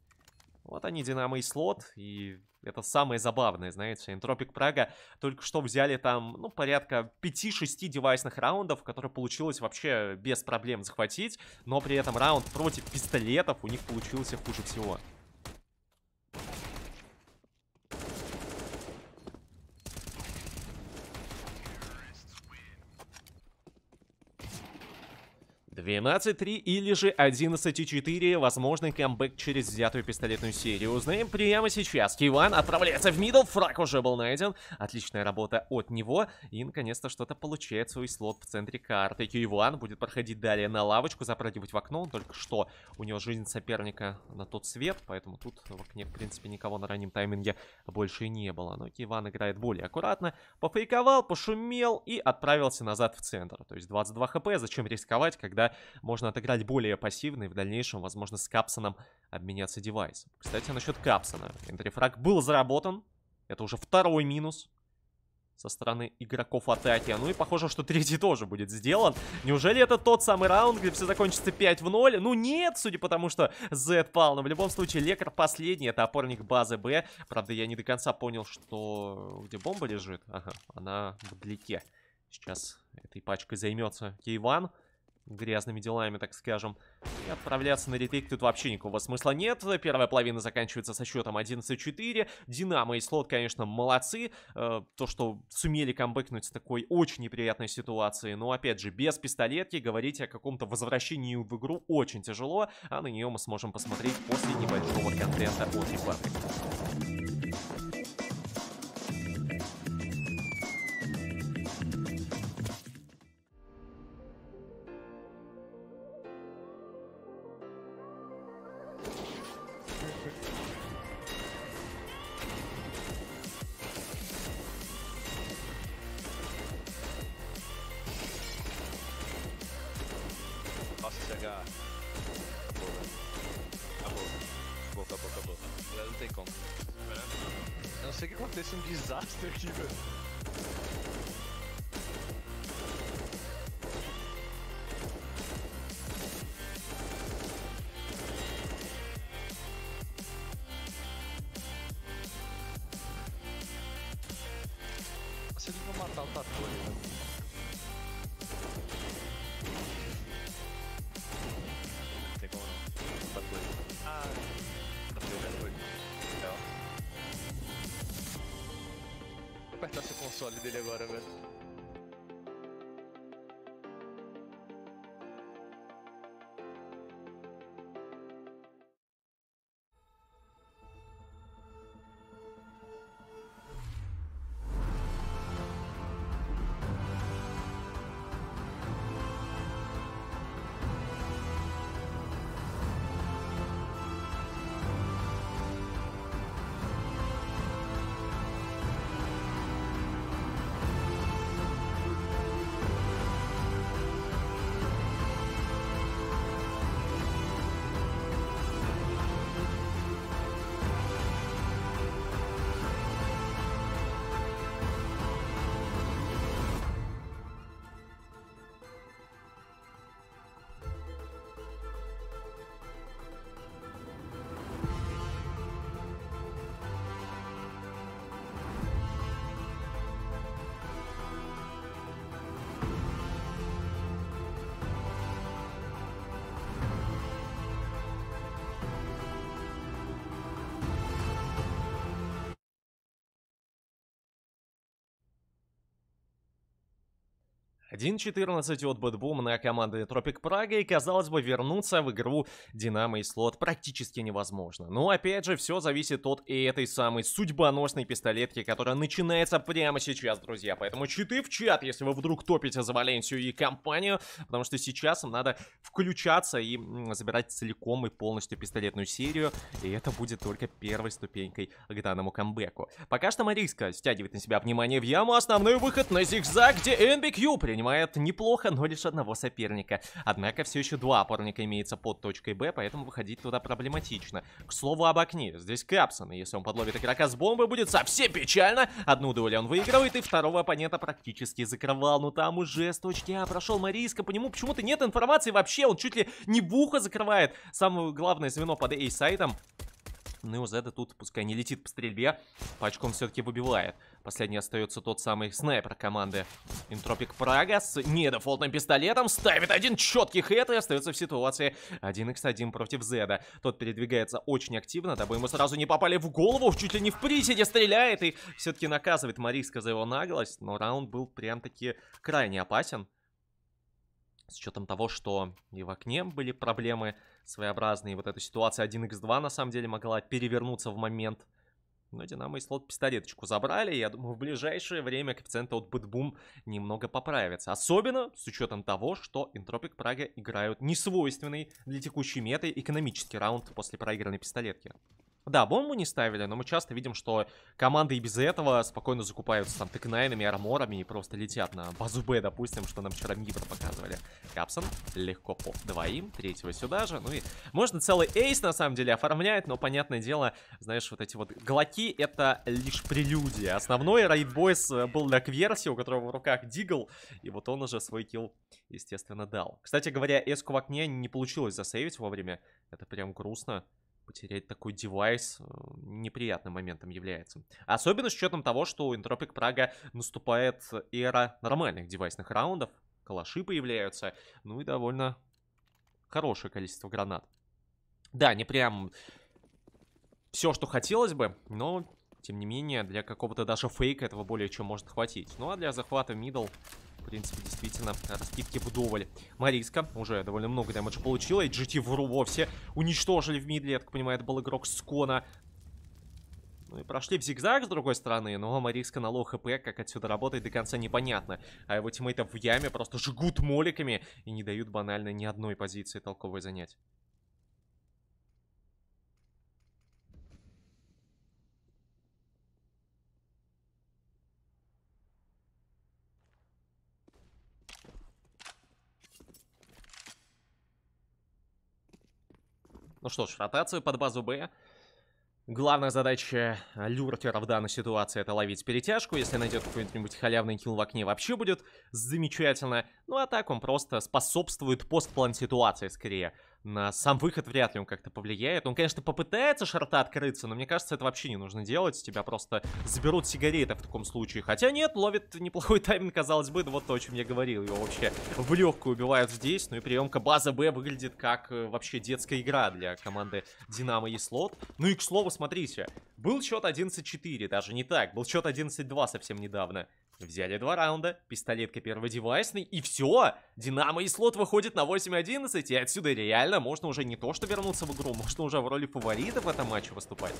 Вот они, Динамо и Слот, и это самое забавное, знаете, Энтропик Прага только что взяли там, ну, порядка 5-6 девайсных раундов, которые получилось вообще без проблем захватить, но при этом раунд против пистолетов у них получился хуже всего. 12-3 или же 11-4, возможный камбэк через взятую пистолетную серию. Узнаем прямо сейчас. Киван отправляется в мидл, фраг уже был найден. Отличная работа от него. И, наконец-то, что-то получает свой слот в центре карты. Киван будет проходить далее на лавочку, запрыгивать в окно. Он только что у него жизнь соперника на тот свет, поэтому тут в окне, в принципе, никого на раннем тайминге больше не было. Но Киван играет более аккуратно. Пофейковал, пошумел и отправился назад в центр. То есть 22 хп, зачем рисковать, когда можно отыграть более пассивный в дальнейшем, возможно, с Капсоном обменяться девайсом. Кстати, насчет Капсона. Энтрифраг был заработан, это уже второй минус со стороны игроков атаки. Ну и похоже, что третий тоже будет сделан. Неужели это тот самый раунд, где все закончится 5 в 0? Ну нет, судя по тому, что Z пал. Но в любом случае, Лекар последний. Это опорник базы Б. Правда, я не до конца понял, что... Где бомба лежит? Ага, она вдалеке. Сейчас этой пачкой займется Кейван грязными делами, так скажем. И отправляться на ретейк тут вообще никакого смысла нет. Первая половина заканчивается со счетом 11-4. Динамо и Слот, конечно, молодцы. Э, то, что сумели камбэкнуть с такой очень неприятной ситуации. Но, опять же, без пистолетки говорить о каком-то возвращении в игру очень тяжело. А на нее мы сможем посмотреть после небольшого контента от Репатрика. 1-14 от Бэтбум на команды Тропик Прага, и, казалось бы, вернуться в игру Динамо и Слот практически невозможно. Но, опять же, все зависит от и этой самой судьбоносной пистолетки, которая начинается прямо сейчас, друзья. Поэтому читы в чат, если вы вдруг топите за Валенсию и компанию, потому что сейчас им надо включаться и забирать целиком и полностью пистолетную серию, и это будет только первой ступенькой к данному камбэку. Пока что Мариска стягивает на себя внимание в яму, основной выход на зигзаг, где NBQ принял занимает неплохо, но лишь одного соперника. Однако все еще два опорника имеется под точкой Б, поэтому выходить туда проблематично. К слову об окне, здесь Капсон, и если он подловит игрока с бомбы, будет совсем печально. Одну дуэль он выигрывает, и второго оппонента практически закрывал. Но ну, там уже с точки А прошел Мариска, по нему почему-то нет информации вообще, он чуть ли не в ухо закрывает. Самое главное звено под A-сайтом ну и Озеда тут, пускай не летит по стрельбе, по очкам все-таки выбивает. Последний остается тот самый снайпер команды Интропик Прага с недефолтным пистолетом. Ставит один четкий хэт и остается в ситуации 1x1 против Зеда. Тот передвигается очень активно, дабы ему сразу не попали в голову, чуть ли не в приседе стреляет и все-таки наказывает Мариска за его наглость. Но раунд был прям-таки крайне опасен с учетом того, что и в окне были проблемы своеобразные. Вот эта ситуация 1x2 на самом деле могла перевернуться в момент. Но Динамо и слот пистолеточку забрали. Я думаю, в ближайшее время коэффициенты от Бэтбум немного поправятся. Особенно с учетом того, что интропик Прага играют несвойственный для текущей меты экономический раунд после проигранной пистолетки. Да, бомбу не ставили, но мы часто видим, что команды и без этого спокойно закупаются там текнайнами, арморами и просто летят на базу Б, допустим, что нам вчера Мибр показывали. Капсон легко по двоим, третьего сюда же. Ну и можно целый эйс на самом деле оформляет, но понятное дело, знаешь, вот эти вот глоки это лишь прелюдия. Основной Райд Бойс э, был на Кверси, у которого в руках Дигл, и вот он уже свой килл, естественно, дал. Кстати говоря, эску в окне не получилось засейвить вовремя. Это прям грустно потерять такой девайс э, неприятным моментом является. Особенно с учетом того, что у Энтропик Прага наступает эра нормальных девайсных раундов, калаши появляются, ну и довольно хорошее количество гранат. Да, не прям все, что хотелось бы, но, тем не менее, для какого-то даже фейка этого более чем может хватить. Ну а для захвата мидл принципе, действительно, раскидки вдоволь. Мариска уже довольно много дэмэджа получила. И GT вовсе уничтожили в мидле. Я так понимаю, это был игрок с Кона. Ну и прошли в зигзаг с другой стороны, но Мариска на лоу хп, как отсюда работает, до конца непонятно. А его тиммейтов в яме просто жгут моликами и не дают банально ни одной позиции толковой занять. Ну что ж, ротацию под базу Б. Главная задача люртера в данной ситуации это ловить перетяжку. Если найдет какой-нибудь халявный килл в окне, вообще будет замечательно. Ну а так он просто способствует постплан ситуации скорее на сам выход вряд ли он как-то повлияет. Он, конечно, попытается шарта открыться, но мне кажется, это вообще не нужно делать. Тебя просто заберут сигареты в таком случае. Хотя нет, ловит неплохой тайминг, казалось бы. Да вот то, о чем я говорил. Его вообще в легкую убивают здесь. Ну и приемка база Б выглядит как э, вообще детская игра для команды Динамо и слот. Ну и к слову, смотрите. Был счет 11-4, даже не так. Был счет 11-2 совсем недавно. Взяли два раунда, пистолетка первый девайсный, и все! Динамо и слот выходит на 8-11, и отсюда реально можно уже не то что вернуться в игру, можно уже в роли фаворита в этом матче выступать.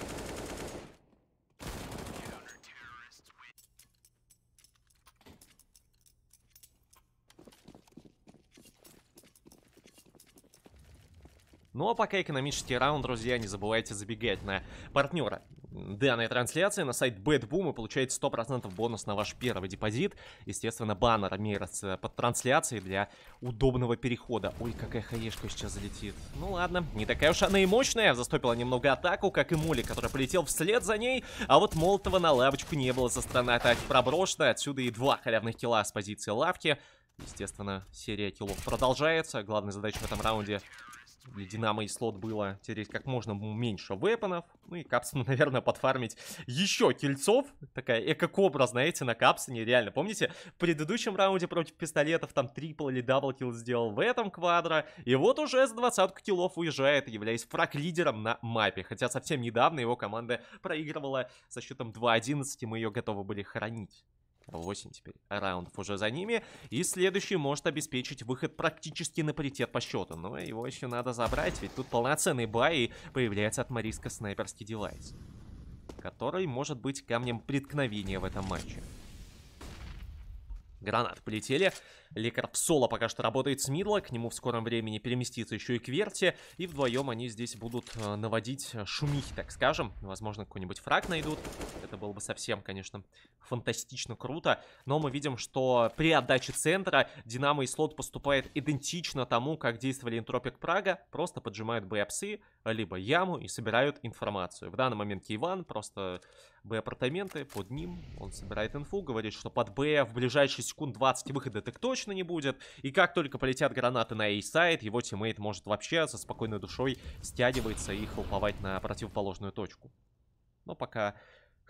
Ну а пока экономический раунд, друзья, не забывайте забегать на партнера данной трансляции на сайт BadBoom и получаете 100% бонус на ваш первый депозит. Естественно, баннер мерится под трансляцией для удобного перехода. Ой, какая хаешка сейчас залетит. Ну ладно, не такая уж она и мощная. Застопила немного атаку, как и Моли, который полетел вслед за ней. А вот Молотова на лавочку не было со стороны атаки проброшенной. Отсюда и два халявных килла с позиции лавки. Естественно, серия киллов продолжается. Главная задача в этом раунде Динамо и слот было тереть как можно меньше вепонов. Ну и капсом, наверное, подфармить еще кильцов. Такая эко-кобра, знаете, на капсоне. Реально, помните, в предыдущем раунде против пистолетов там трипл или дабл килл сделал в этом квадро. И вот уже с двадцатку киллов уезжает, являясь фраг-лидером на мапе. Хотя совсем недавно его команда проигрывала со счетом 2-11, и мы ее готовы были хранить. 8 теперь раундов уже за ними. И следующий может обеспечить выход практически на паритет по счету. Но его еще надо забрать, ведь тут полноценный бай и появляется от Мариска снайперский девайс. Который может быть камнем преткновения в этом матче. Гранат полетели. Лекар Соло пока что работает с мидла. К нему в скором времени переместится еще и Кверти. И вдвоем они здесь будут э, наводить э, шумихи, так скажем. Возможно, какой-нибудь фраг найдут. Это было бы совсем, конечно, фантастично круто. Но мы видим, что при отдаче центра Динамо и Слот поступает идентично тому, как действовали Энтропик Прага. Просто поджимают боепсы, либо яму и собирают информацию. В данный момент Киван просто Б-апартаменты, под ним он собирает инфу, говорит, что под Б в ближайшие секунд 20 выхода так точно не будет. И как только полетят гранаты на A-сайт, его тиммейт может вообще со спокойной душой стягиваться и хлоповать на противоположную точку. Но пока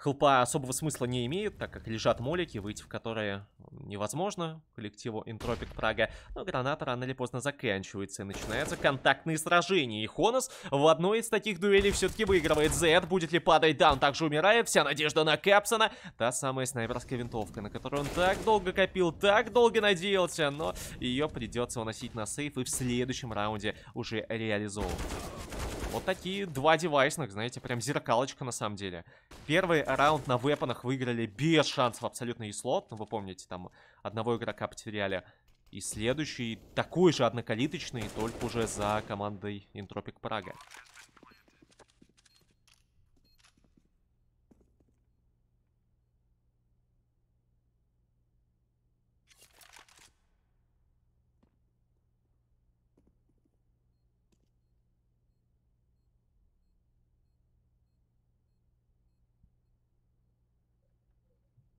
Хелпа особого смысла не имеют, так как лежат молики, выйти в которые невозможно коллективу Энтропик Прага. Но граната рано или поздно заканчивается и начинаются контактные сражения. И Хонос в одной из таких дуэлей все-таки выигрывает. Зет будет ли падать даун, также умирает. Вся надежда на Капсона. Та самая снайперская винтовка, на которую он так долго копил, так долго надеялся. Но ее придется уносить на сейф и в следующем раунде уже реализовывать. Вот такие два девайсных, знаете, прям зеркалочка на самом деле. Первый раунд на вепонах выиграли без шансов абсолютно и слот. Ну, вы помните, там одного игрока потеряли. И следующий такой же однокалиточный, только уже за командой Интропик Прага.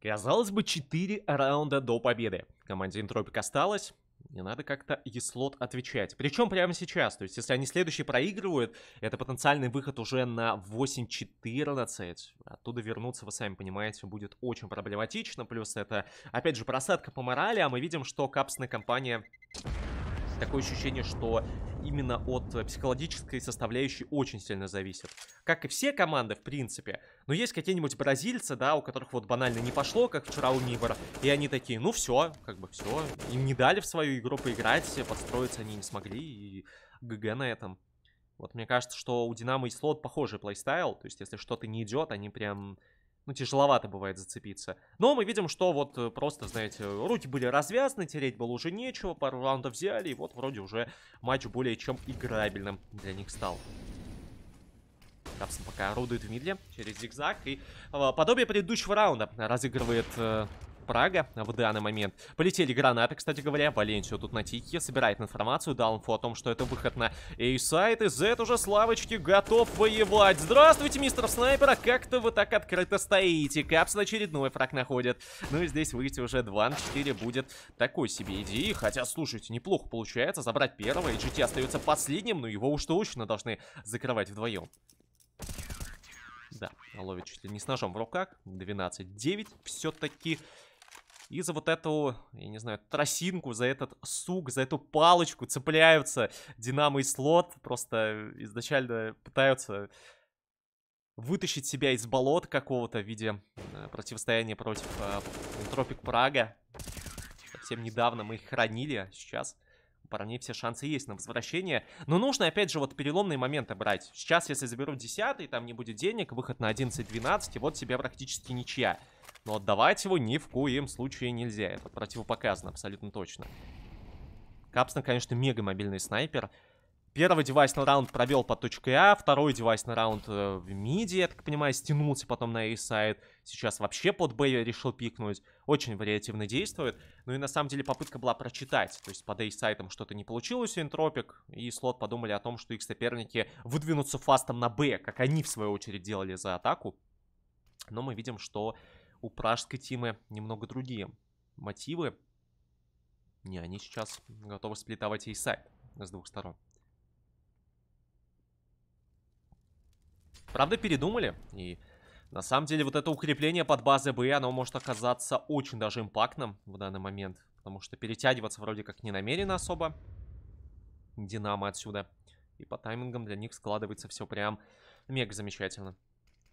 Казалось бы, 4 раунда до победы. Команде Интропик осталось. Не надо как-то Еслот отвечать. Причем прямо сейчас. То есть, если они следующие проигрывают, это потенциальный выход уже на 8-14. Оттуда вернуться, вы сами понимаете, будет очень проблематично. Плюс это, опять же, просадка по морали. А мы видим, что капсная компания такое ощущение, что именно от психологической составляющей очень сильно зависит. Как и все команды, в принципе. Но есть какие-нибудь бразильцы, да, у которых вот банально не пошло, как вчера у Нивера. И они такие, ну все, как бы все. Им не дали в свою игру поиграть, построиться они не смогли. И ГГ на этом. Вот мне кажется, что у Динамо и Слот похожий плейстайл. То есть, если что-то не идет, они прям ну, тяжеловато бывает зацепиться. Но мы видим, что вот э, просто, знаете, руки были развязаны, тереть было уже нечего, пару раундов взяли, и вот вроде уже матч более чем играбельным для них стал. Капсон пока орудует в мидле через зигзаг, и а, подобие предыдущего раунда разыгрывает э, Прага а в данный момент. Полетели гранаты, кстати говоря. Валенсио тут на тике собирает информацию, дал инфу о том, что это выход на A-сайт. И Зет уже с лавочки готов воевать. Здравствуйте, мистер Снайпера. Как-то вы так открыто стоите. Капс на очередной фраг находит. Ну и здесь выйти уже 2 на 4 будет такой себе идеи. Хотя, слушайте, неплохо получается забрать первого. И GT остается последним, но его уж точно должны закрывать вдвоем. Да, ловит чуть ли не с ножом в руках. 12-9 все-таки. И за вот эту, я не знаю, тросинку, за этот сук, за эту палочку цепляются Динамо и Слот. Просто изначально пытаются вытащить себя из болот какого-то в виде э, противостояния против э, Тропик Прага. Совсем недавно мы их хранили, а сейчас у парней все шансы есть на возвращение. Но нужно, опять же, вот переломные моменты брать. Сейчас, если заберу 10 там не будет денег, выход на 11-12, и вот тебе практически ничья. Но отдавать его ни в коем случае нельзя. Это противопоказано абсолютно точно. Капстан, конечно, мега мобильный снайпер. Первый девайсный раунд провел по точке А, второй девайсный раунд э, в миде, я так понимаю, стянулся потом на A-сайт. Сейчас вообще под Б решил пикнуть. Очень вариативно действует. Ну и на самом деле попытка была прочитать. То есть под A-сайтом что-то не получилось у Энтропик. И слот подумали о том, что их соперники выдвинутся фастом на Б, как они в свою очередь делали за атаку. Но мы видим, что у пражской тимы немного другие мотивы. Не, они сейчас готовы сплитовать и сайт с двух сторон. Правда, передумали. И на самом деле вот это укрепление под базой Б, оно может оказаться очень даже импактным в данный момент. Потому что перетягиваться вроде как не намерено особо. Динамо отсюда. И по таймингам для них складывается все прям мега замечательно.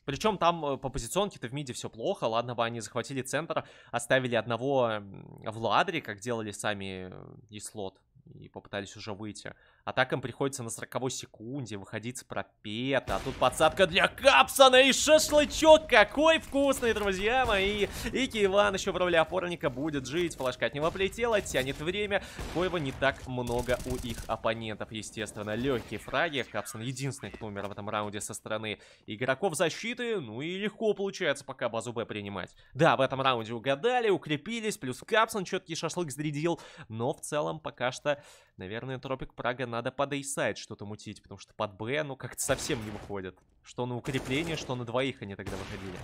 Причем там э, по позиционке-то в миде все плохо. Ладно бы они захватили центр, оставили одного в ладре, как делали сами э, и слот, и попытались уже выйти. Атакам приходится на 40 секунде выходить с пропета. А тут подсадка для Капсона и шашлычок. Какой вкусный, друзья мои. И Киван еще в роли опорника будет жить. Флажка от него полетела, тянет время. Коего не так много у их оппонентов, естественно. Легкие фраги. Капсон единственный, кто умер в этом раунде со стороны игроков защиты. Ну и легко получается пока базу Б принимать. Да, в этом раунде угадали, укрепились. Плюс Капсон четкий шашлык сдрядил. Но в целом пока что, наверное, Тропик Прага на надо под эйсайд что-то мутить, потому что под Б, ну, как-то совсем не выходит. Что на укрепление, что на двоих они тогда выходили.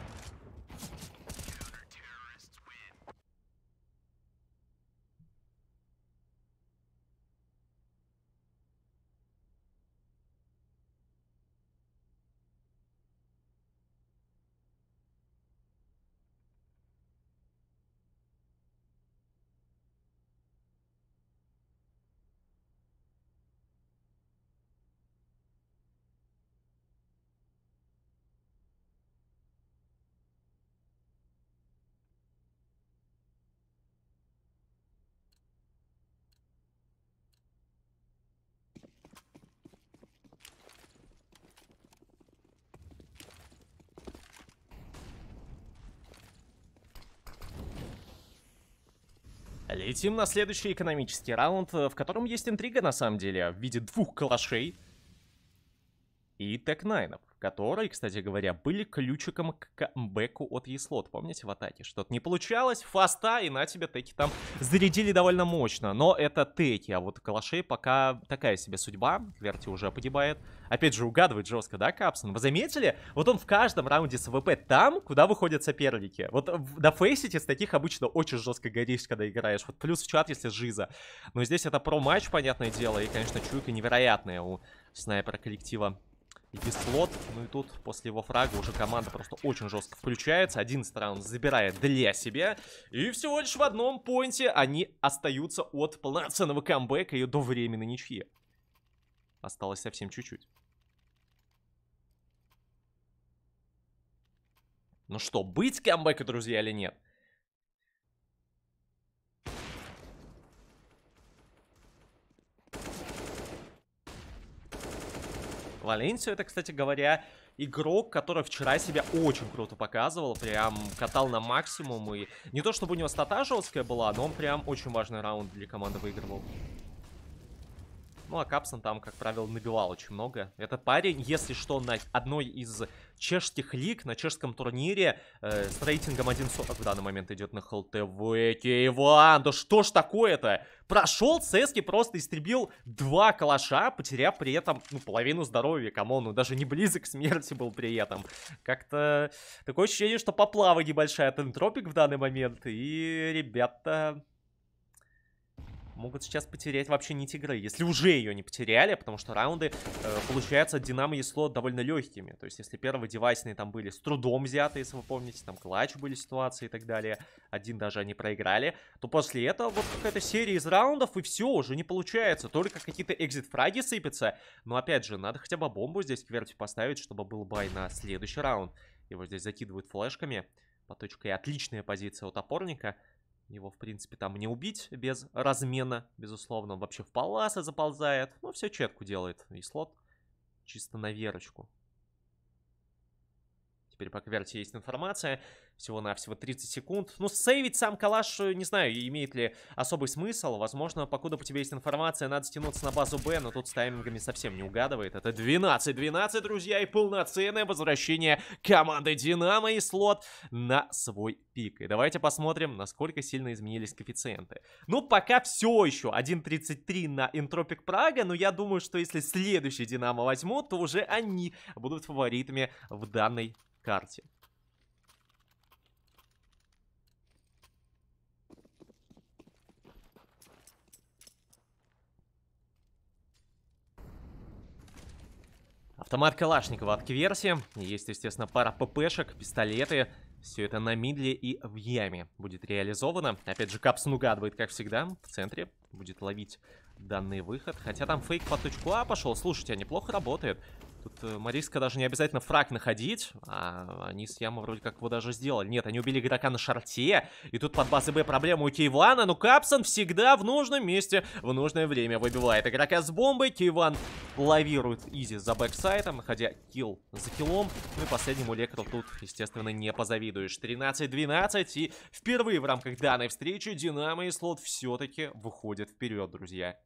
Летим на следующий экономический раунд, э, в котором есть интрига на самом деле в виде двух калашей и тек-найнов которые, кстати говоря, были ключиком к камбэку от Еслот. Помните в атаке? Что-то не получалось, фаста, и на тебя теки там зарядили довольно мощно. Но это теки, а вот у калашей пока такая себе судьба. Кверти уже погибает. Опять же, угадывает жестко, да, Капсон? Вы заметили? Вот он в каждом раунде с ВП там, куда выходят соперники. Вот на фейсите с таких обычно очень жестко горишь, когда играешь. Вот плюс в чат, если жиза. Но здесь это про-матч, понятное дело, и, конечно, чуйка невероятная у снайпера коллектива и слот, Ну и тут после его фрага уже команда просто очень жестко включается. 11 раунд забирает для себя. И всего лишь в одном поинте они остаются от полноценного камбэка и до временной ничьи. Осталось совсем чуть-чуть. Ну что, быть камбэка, друзья, или нет? Валенсию, это, кстати говоря, игрок, который вчера себя очень круто показывал, прям катал на максимум, и не то чтобы у него стата жесткая была, но он прям очень важный раунд для команды выигрывал. Ну, а Капсон там, как правило, набивал очень много. Этот парень, если что, на одной из чешских лиг, на чешском турнире, э, с рейтингом 1.40 в данный момент идет на ХЛТВ. Иван, да что ж такое-то? Прошел Цески, просто истребил два калаша, потеряв при этом, ну, половину здоровья, камон, ну, даже не близок к смерти был при этом. Как-то такое ощущение, что поплава небольшая от энтропик в данный момент, и ребята могут сейчас потерять вообще нить игры, если уже ее не потеряли, потому что раунды э, получаются от Динамо и Слот довольно легкими. То есть, если первые девайсные там были с трудом взяты, если вы помните, там клатч были ситуации и так далее, один даже они проиграли, то после этого вот какая-то серия из раундов и все, уже не получается. Только какие-то экзит-фраги сыпятся. Но опять же, надо хотя бы бомбу здесь кверти поставить, чтобы был бай на следующий раунд. Его здесь закидывают флешками по точке. Отличная позиция у топорника. Его, в принципе, там не убить без размена, безусловно. Он вообще в паласы заползает. Ну, все четку делает. И слот чисто на верочку теперь по кверте есть информация. Всего-навсего 30 секунд. Ну, сейвить сам калаш, э, не знаю, имеет ли особый смысл. Возможно, покуда по тебе есть информация, надо стянуться на базу Б, но тут с таймингами совсем не угадывает. Это 12-12, друзья, и полноценное возвращение команды Динамо и слот на свой пик. И давайте посмотрим, насколько сильно изменились коэффициенты. Ну, пока все еще 1.33 на Энтропик Прага, но я думаю, что если следующий Динамо возьмут, то уже они будут фаворитами в данной карте. Автомат Калашникова от Кверси. Есть, естественно, пара ППшек, пистолеты. Все это на мидле и в яме будет реализовано. Опять же, Капс нугадывает, как всегда, в центре. Будет ловить данный выход. Хотя там фейк по точку А пошел. Слушайте, а неплохо работает. Тут э, Мариска даже не обязательно фраг находить, а они с Яма вроде как его даже сделали. Нет, они убили игрока на шарте, и тут под базы Б проблема у Кейвана, но ну, Капсон всегда в нужном месте в нужное время выбивает игрока с бомбой. Кейван лавирует Изи за бэксайтом, находя килл за киллом. Ну и последнему Лекару тут, естественно, не позавидуешь. 13-12, и впервые в рамках данной встречи Динамо и Слот все-таки выходят вперед, друзья.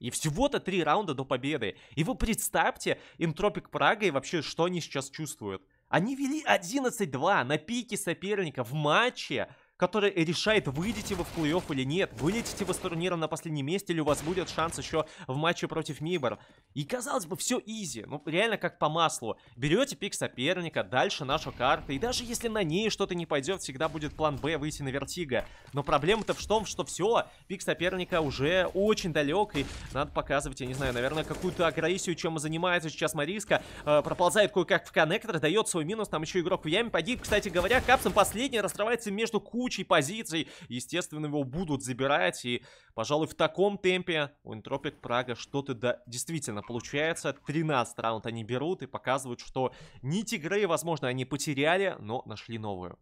И всего-то три раунда до победы. И вы представьте, Интропик Прага и вообще, что они сейчас чувствуют. Они вели 11-2 на пике соперника в матче, которая решает, выйдете вы в плей-офф или нет, вылетите вы с турнира на последнем месте, или у вас будет шанс еще в матче против Мибор. И казалось бы, все изи, ну реально как по маслу. Берете пик соперника, дальше нашу карту и даже если на ней что-то не пойдет, всегда будет план Б выйти на вертига. Но проблема-то в том, что все, пик соперника уже очень далек, и надо показывать, я не знаю, наверное, какую-то агрессию, чем занимается сейчас Мариска. Э, проползает кое-как в коннектор, дает свой минус, там еще игрок в яме. Погиб, кстати говоря, капсом последний раскрывается между кучей кучей позиций. Естественно, его будут забирать. И, пожалуй, в таком темпе у Энтропик Прага что-то да, действительно получается. 13 раунд они берут и показывают, что нить игры, возможно, они потеряли, но нашли новую.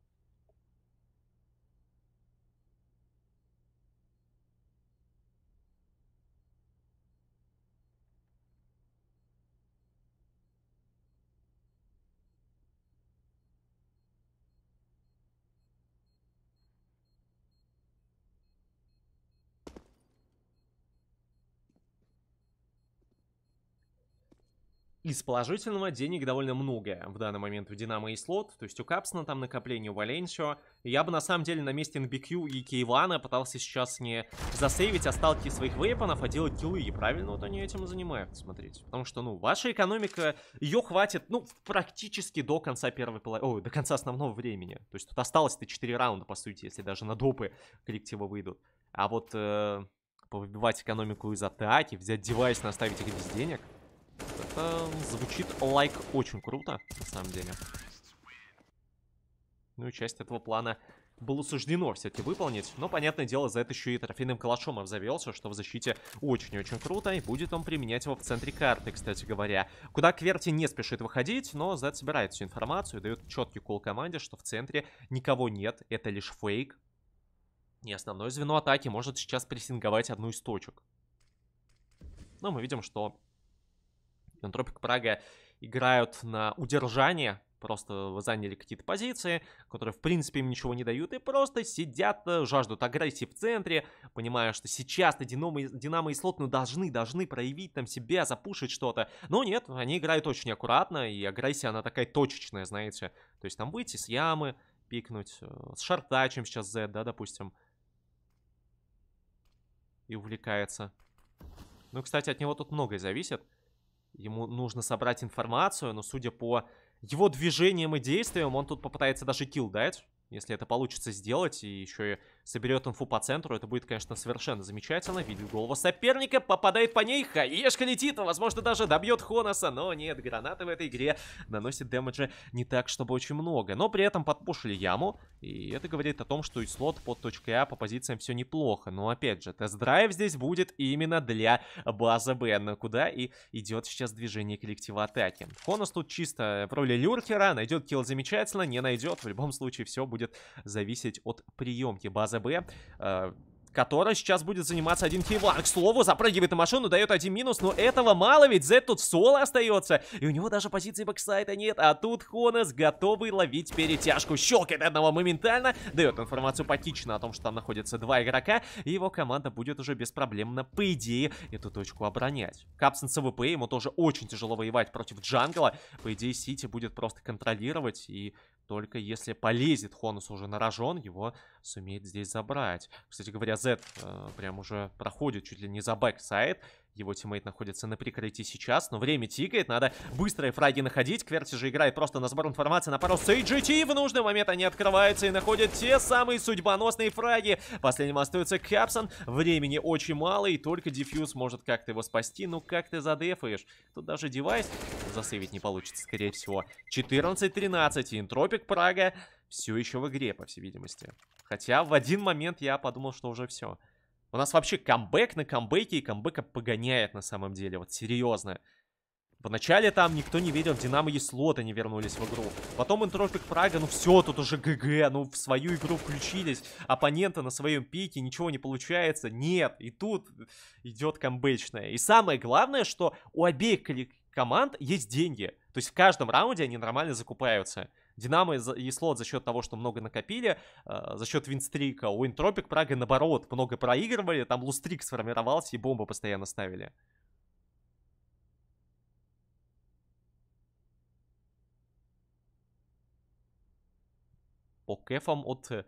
Из положительного денег довольно много в данный момент у Динамо и слот, то есть у Капсона там накопление, у Валенсио. Я бы на самом деле на месте NBQ и Кейвана пытался сейчас не засейвить остатки а своих вейпонов, а делать киллы. И правильно вот они этим и занимаются, смотрите. Потому что, ну, ваша экономика, ее хватит, ну, практически до конца первой половины, ой, до конца основного времени. То есть тут осталось-то 4 раунда, по сути, если даже на допы коллективы выйдут. А вот э, повыбивать экономику из атаки, взять девайс, наставить их без денег – это звучит лайк like очень круто, на самом деле. Ну и часть этого плана было суждено все-таки выполнить. Но, понятное дело, за это еще и трофейным калашом обзавелся, что в защите очень-очень круто. И будет он применять его в центре карты, кстати говоря. Куда Кверти не спешит выходить, но Зет собирает всю информацию и дает четкий кол команде, что в центре никого нет. Это лишь фейк. И основное звено атаки может сейчас прессинговать одну из точек. Но мы видим, что Антропик Прага играют на удержание, просто заняли какие-то позиции, которые, в принципе, им ничего не дают, и просто сидят, э, жаждут агрессии в центре, понимая, что сейчас-то Динамо, Динамо и Слот, ну, должны, должны проявить там себя, запушить что-то. Но нет, они играют очень аккуратно, и агрессия, она такая точечная, знаете. То есть там выйти с ямы, пикнуть, э, с шарта, чем сейчас Z, да, допустим. И увлекается. Ну, кстати, от него тут многое зависит. Ему нужно собрать информацию, но судя по его движениям и действиям, он тут попытается даже килл дать. Если это получится сделать, и еще и соберет инфу по центру. Это будет, конечно, совершенно замечательно. Видит голову соперника, попадает по ней. Хаешка летит, возможно, даже добьет Хоноса, Но нет, гранаты в этой игре наносит дэмэджа не так, чтобы очень много. Но при этом подпушили яму. И это говорит о том, что и слот под точкой А по позициям все неплохо. Но опять же, тест-драйв здесь будет именно для базы на куда и идет сейчас движение коллектива атаки. Хонос тут чисто в роли люркера. Найдет килл замечательно, не найдет. В любом случае, все будет зависеть от приемки базы АЗБ, э, которой сейчас будет заниматься один Хейвлан. К слову, запрыгивает на машину, дает один минус, но этого мало, ведь Зет тут соло остается. И у него даже позиции боксайта нет, а тут Хонес готовый ловить перетяжку. Щелкает одного моментально, дает информацию потично о том, что там находятся два игрока, и его команда будет уже беспроблемно, по идее, эту точку оборонять. Капсен СВП ему тоже очень тяжело воевать против джангла. По идее, Сити будет просто контролировать и только если полезет Хонус уже на рожон, его сумеет здесь забрать. Кстати говоря, Z э, прям уже проходит чуть ли не за бэксайд. Его тиммейт находится на прикрытии сейчас, но время тикает, надо быстрые фраги находить. Кверти же играет просто на сбор информации на пару с AGT. В нужный момент они открываются и находят те самые судьбоносные фраги. Последним остается Капсон. Времени очень мало, и только дефьюз может как-то его спасти. Ну как ты задефаешь? Тут даже девайс засейвить не получится, скорее всего. 14-13, интропик Прага все еще в игре, по всей видимости. Хотя в один момент я подумал, что уже все. У нас вообще камбэк на камбэке, и камбэка погоняет на самом деле, вот серьезно. Вначале там никто не верил, Динамо и Слота не вернулись в игру. Потом Энтропик Прага, ну все, тут уже ГГ, ну в свою игру включились, оппонента на своем пике, ничего не получается. Нет, и тут идет камбэчная. И самое главное, что у обеих команд есть деньги. То есть в каждом раунде они нормально закупаются. Динамо и слот за счет того, что много накопили, э, за счет винстрика. У Интропик Прага, наоборот, много проигрывали, там лустрик сформировался и бомбы постоянно ставили. По кэфам от э,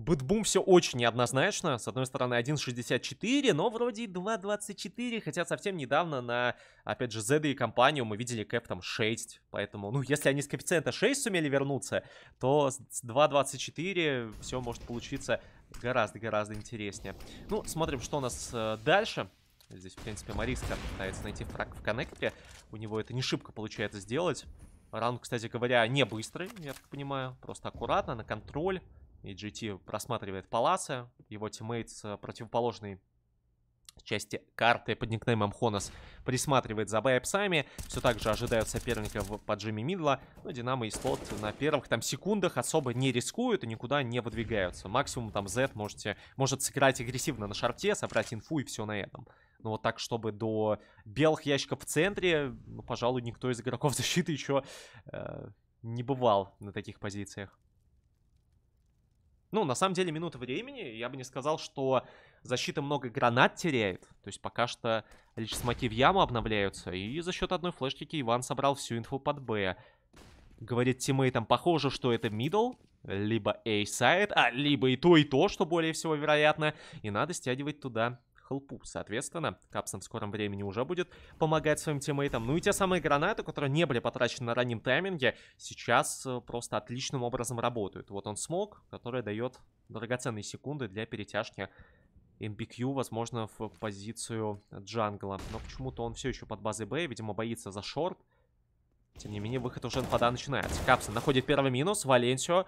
Бэтбум все очень неоднозначно. С одной стороны 1.64, но вроде 2.24, хотя совсем недавно на, опять же, ZD и компанию мы видели кэп там 6. Поэтому, ну, если они с коэффициента 6 сумели вернуться, то с 2.24 все может получиться гораздо-гораздо интереснее. Ну, смотрим, что у нас э, дальше. Здесь, в принципе, Мариска пытается найти фраг в коннекторе. У него это не шибко получается сделать. Раунд, кстати говоря, не быстрый, я так понимаю. Просто аккуратно, на контроль. И GT просматривает Паласа. Его тиммейт с э, противоположной части карты под никнеймом Хонос присматривает за бэпсами. Все так же ожидают соперника в, под Джимми Мидла. Но ну, Динамо и Слот на первых там секундах особо не рискуют и никуда не выдвигаются. Максимум там Z можете, может сыграть агрессивно на шарте, собрать инфу и все на этом. Но ну, вот так, чтобы до белых ящиков в центре, ну, пожалуй, никто из игроков защиты еще э, не бывал на таких позициях. Ну, на самом деле, минута времени. Я бы не сказал, что защита много гранат теряет. То есть пока что лишь смоки в яму обновляются. И за счет одной флешки Иван собрал всю инфу под Б. Говорит тиммейтам, похоже, что это мидл, либо A-сайт, а либо и то, и то, что более всего вероятно. И надо стягивать туда хелпу. Соответственно, Капсом в скором времени уже будет помогать своим тиммейтам. Ну и те самые гранаты, которые не были потрачены на раннем тайминге, сейчас э, просто отличным образом работают. Вот он смог, который дает драгоценные секунды для перетяжки MBQ, возможно, в позицию джангла. Но почему-то он все еще под базой Б, видимо, боится за шорт. Тем не менее, выход уже инфода начинается. Капсон находит первый минус, Валенсио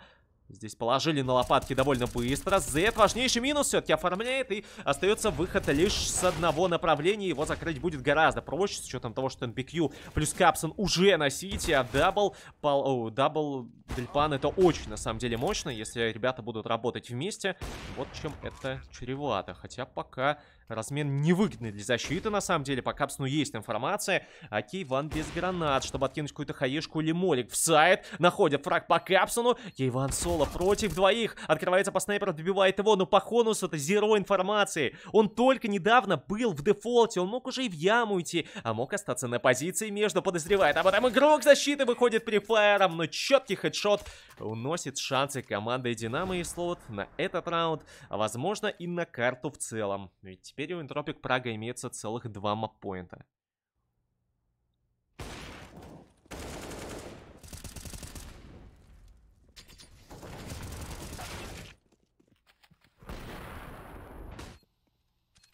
Здесь положили на лопатки довольно быстро. Z важнейший минус все-таки оформляет. И остается выход лишь с одного направления. Его закрыть будет гораздо проще. С учетом того, что NBQ плюс Капсон уже на Сити. А дабл, пол, о, дабл Дельпан это очень на самом деле мощно. Если ребята будут работать вместе. Вот чем это чревато. Хотя пока Размен невыгодный для защиты, на самом деле. По капсну есть информация. Окей, Ван без гранат, чтобы откинуть какую-то хаешку или молик. В сайт находит фраг по капсуну. Ейван Соло против двоих. Открывается по снайперу, добивает его, но по Хонусу это зеро информации. Он только недавно был в дефолте, он мог уже и в яму идти, а мог остаться на позиции между, подозревает. А потом игрок защиты выходит при префайером, но четкий хедшот уносит шансы команды Динамо и слот на этот раунд, а возможно и на карту в целом. Ведь Теперь у Энтропик Прага имеется целых два маппоинта.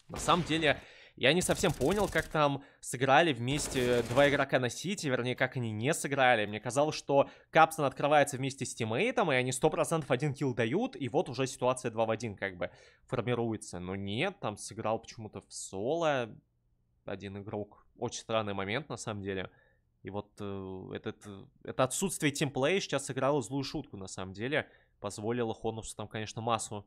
На самом деле, я не совсем понял, как там сыграли вместе два игрока на Сити, вернее, как они не сыграли. Мне казалось, что Капсон открывается вместе с тиммейтом, и они 100% один килл дают, и вот уже ситуация 2 в 1 как бы формируется. Но нет, там сыграл почему-то в соло один игрок. Очень странный момент, на самом деле. И вот э, этот, это отсутствие тимплея сейчас сыграло злую шутку, на самом деле. Позволило Хонусу там, конечно, массу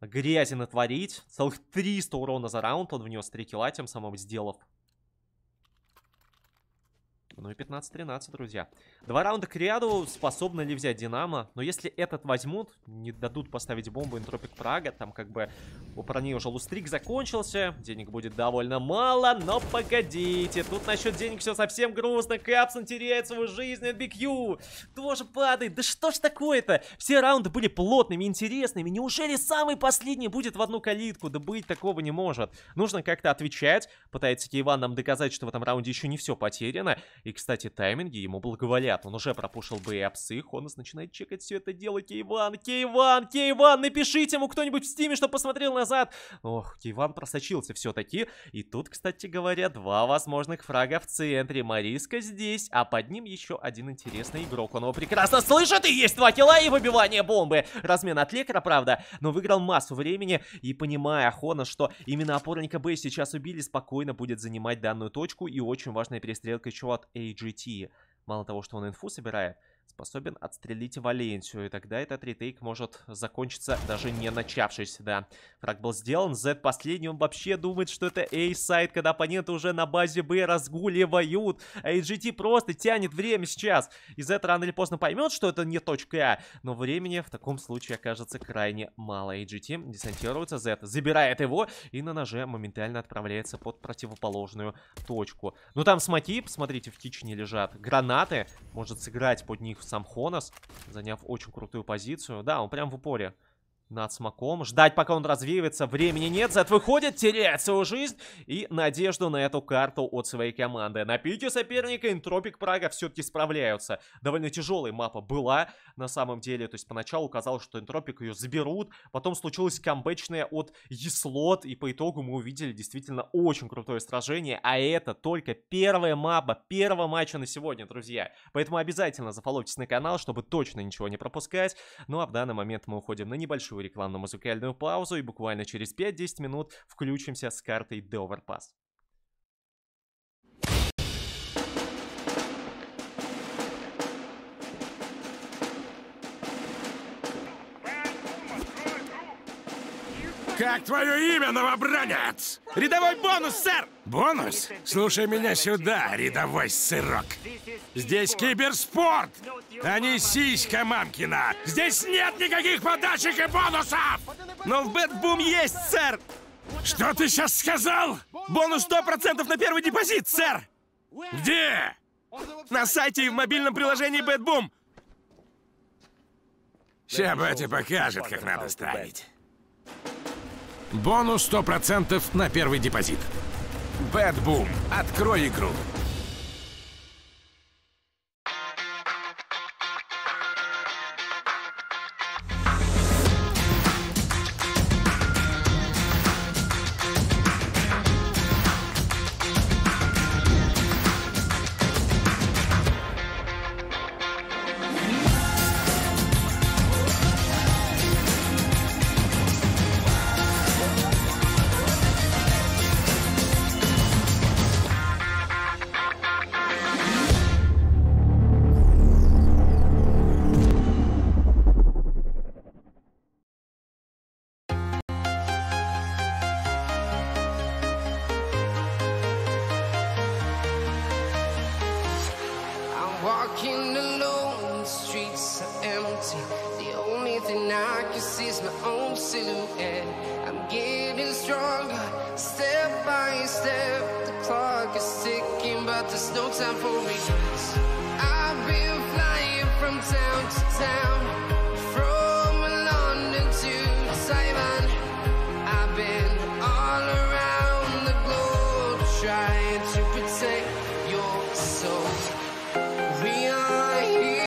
грязи натворить. Целых 300 урона за раунд он внес, 3 килла тем самым сделав. Ну и 15-13, друзья. Два раунда к ряду. Способны ли взять Динамо? Но если этот возьмут, не дадут поставить бомбу Интропик Прага. Там как бы у парней уже лустрик закончился. Денег будет довольно мало. Но погодите, тут насчет денег все совсем грустно. Капсон теряет свою жизнь. NBQ тоже падает. Да что ж такое-то? Все раунды были плотными, интересными. Неужели самый последний будет в одну калитку? Да быть такого не может. Нужно как-то отвечать. Пытается Киеван нам доказать, что в этом раунде еще не все потеряно. И, кстати, тайминги ему благоволят. Он уже пропушил боеапсы. Хонос начинает чекать все это дело. Кейван, Кейван, Кейван, напишите ему кто-нибудь в стиме, что посмотрел назад. Ох, Кейван просочился все-таки. И тут, кстати говоря, два возможных фрага в центре. Мариска здесь, а под ним еще один интересный игрок. Он его прекрасно слышит, и есть два килла и выбивание бомбы. Размен от лекаря, правда, но выиграл массу времени. И понимая Хонос, что именно опорника Б сейчас убили, спокойно будет занимать данную точку. И очень важная перестрелка еще от AGT, мало того, что он инфу собирает, способен отстрелить Валенсию. И тогда этот ретейк может закончиться, даже не начавшись, да. Фраг был сделан, Z последний, он вообще думает, что это A-сайт, когда оппоненты уже на базе B разгуливают. А AGT просто тянет время сейчас. И Z рано или поздно поймет, что это не точка А, но времени в таком случае окажется крайне мало. AGT десантируется, Z забирает его и на ноже моментально отправляется под противоположную точку. Ну там смоти, посмотрите, в тичине лежат гранаты, может сыграть под них сам Хонос, заняв очень крутую позицию. Да, он прям в упоре над смоком. Ждать, пока он развеивается, времени нет. Зет выходит, теряет свою жизнь и надежду на эту карту от своей команды. На пике соперника Интропик Прага все-таки справляются. Довольно тяжелая мапа была на самом деле. То есть поначалу казалось, что Интропик ее заберут. Потом случилось камбэчное от Еслот. И по итогу мы увидели действительно очень крутое сражение. А это только первая мапа первого матча на сегодня, друзья. Поэтому обязательно зафоловьтесь на канал, чтобы точно ничего не пропускать. Ну а в данный момент мы уходим на небольшую небольшую рекламно-музыкальную паузу и буквально через 5-10 минут включимся с картой Доверпас. Как твое имя, новобранец? Рядовой бонус, сэр! Бонус? Слушай меня сюда, рядовой сырок. Здесь киберспорт, а не сиська мамкина. Здесь нет никаких подачек и бонусов! Но в Бэтбум есть, сэр! Что ты сейчас сказал? Бонус 100% на первый депозит, сэр! Где? На сайте и в мобильном приложении Бэтбум. Сейчас батя покажет, как надо ставить. Бонус 100% на первый депозит. Бэтбум. Открой игру.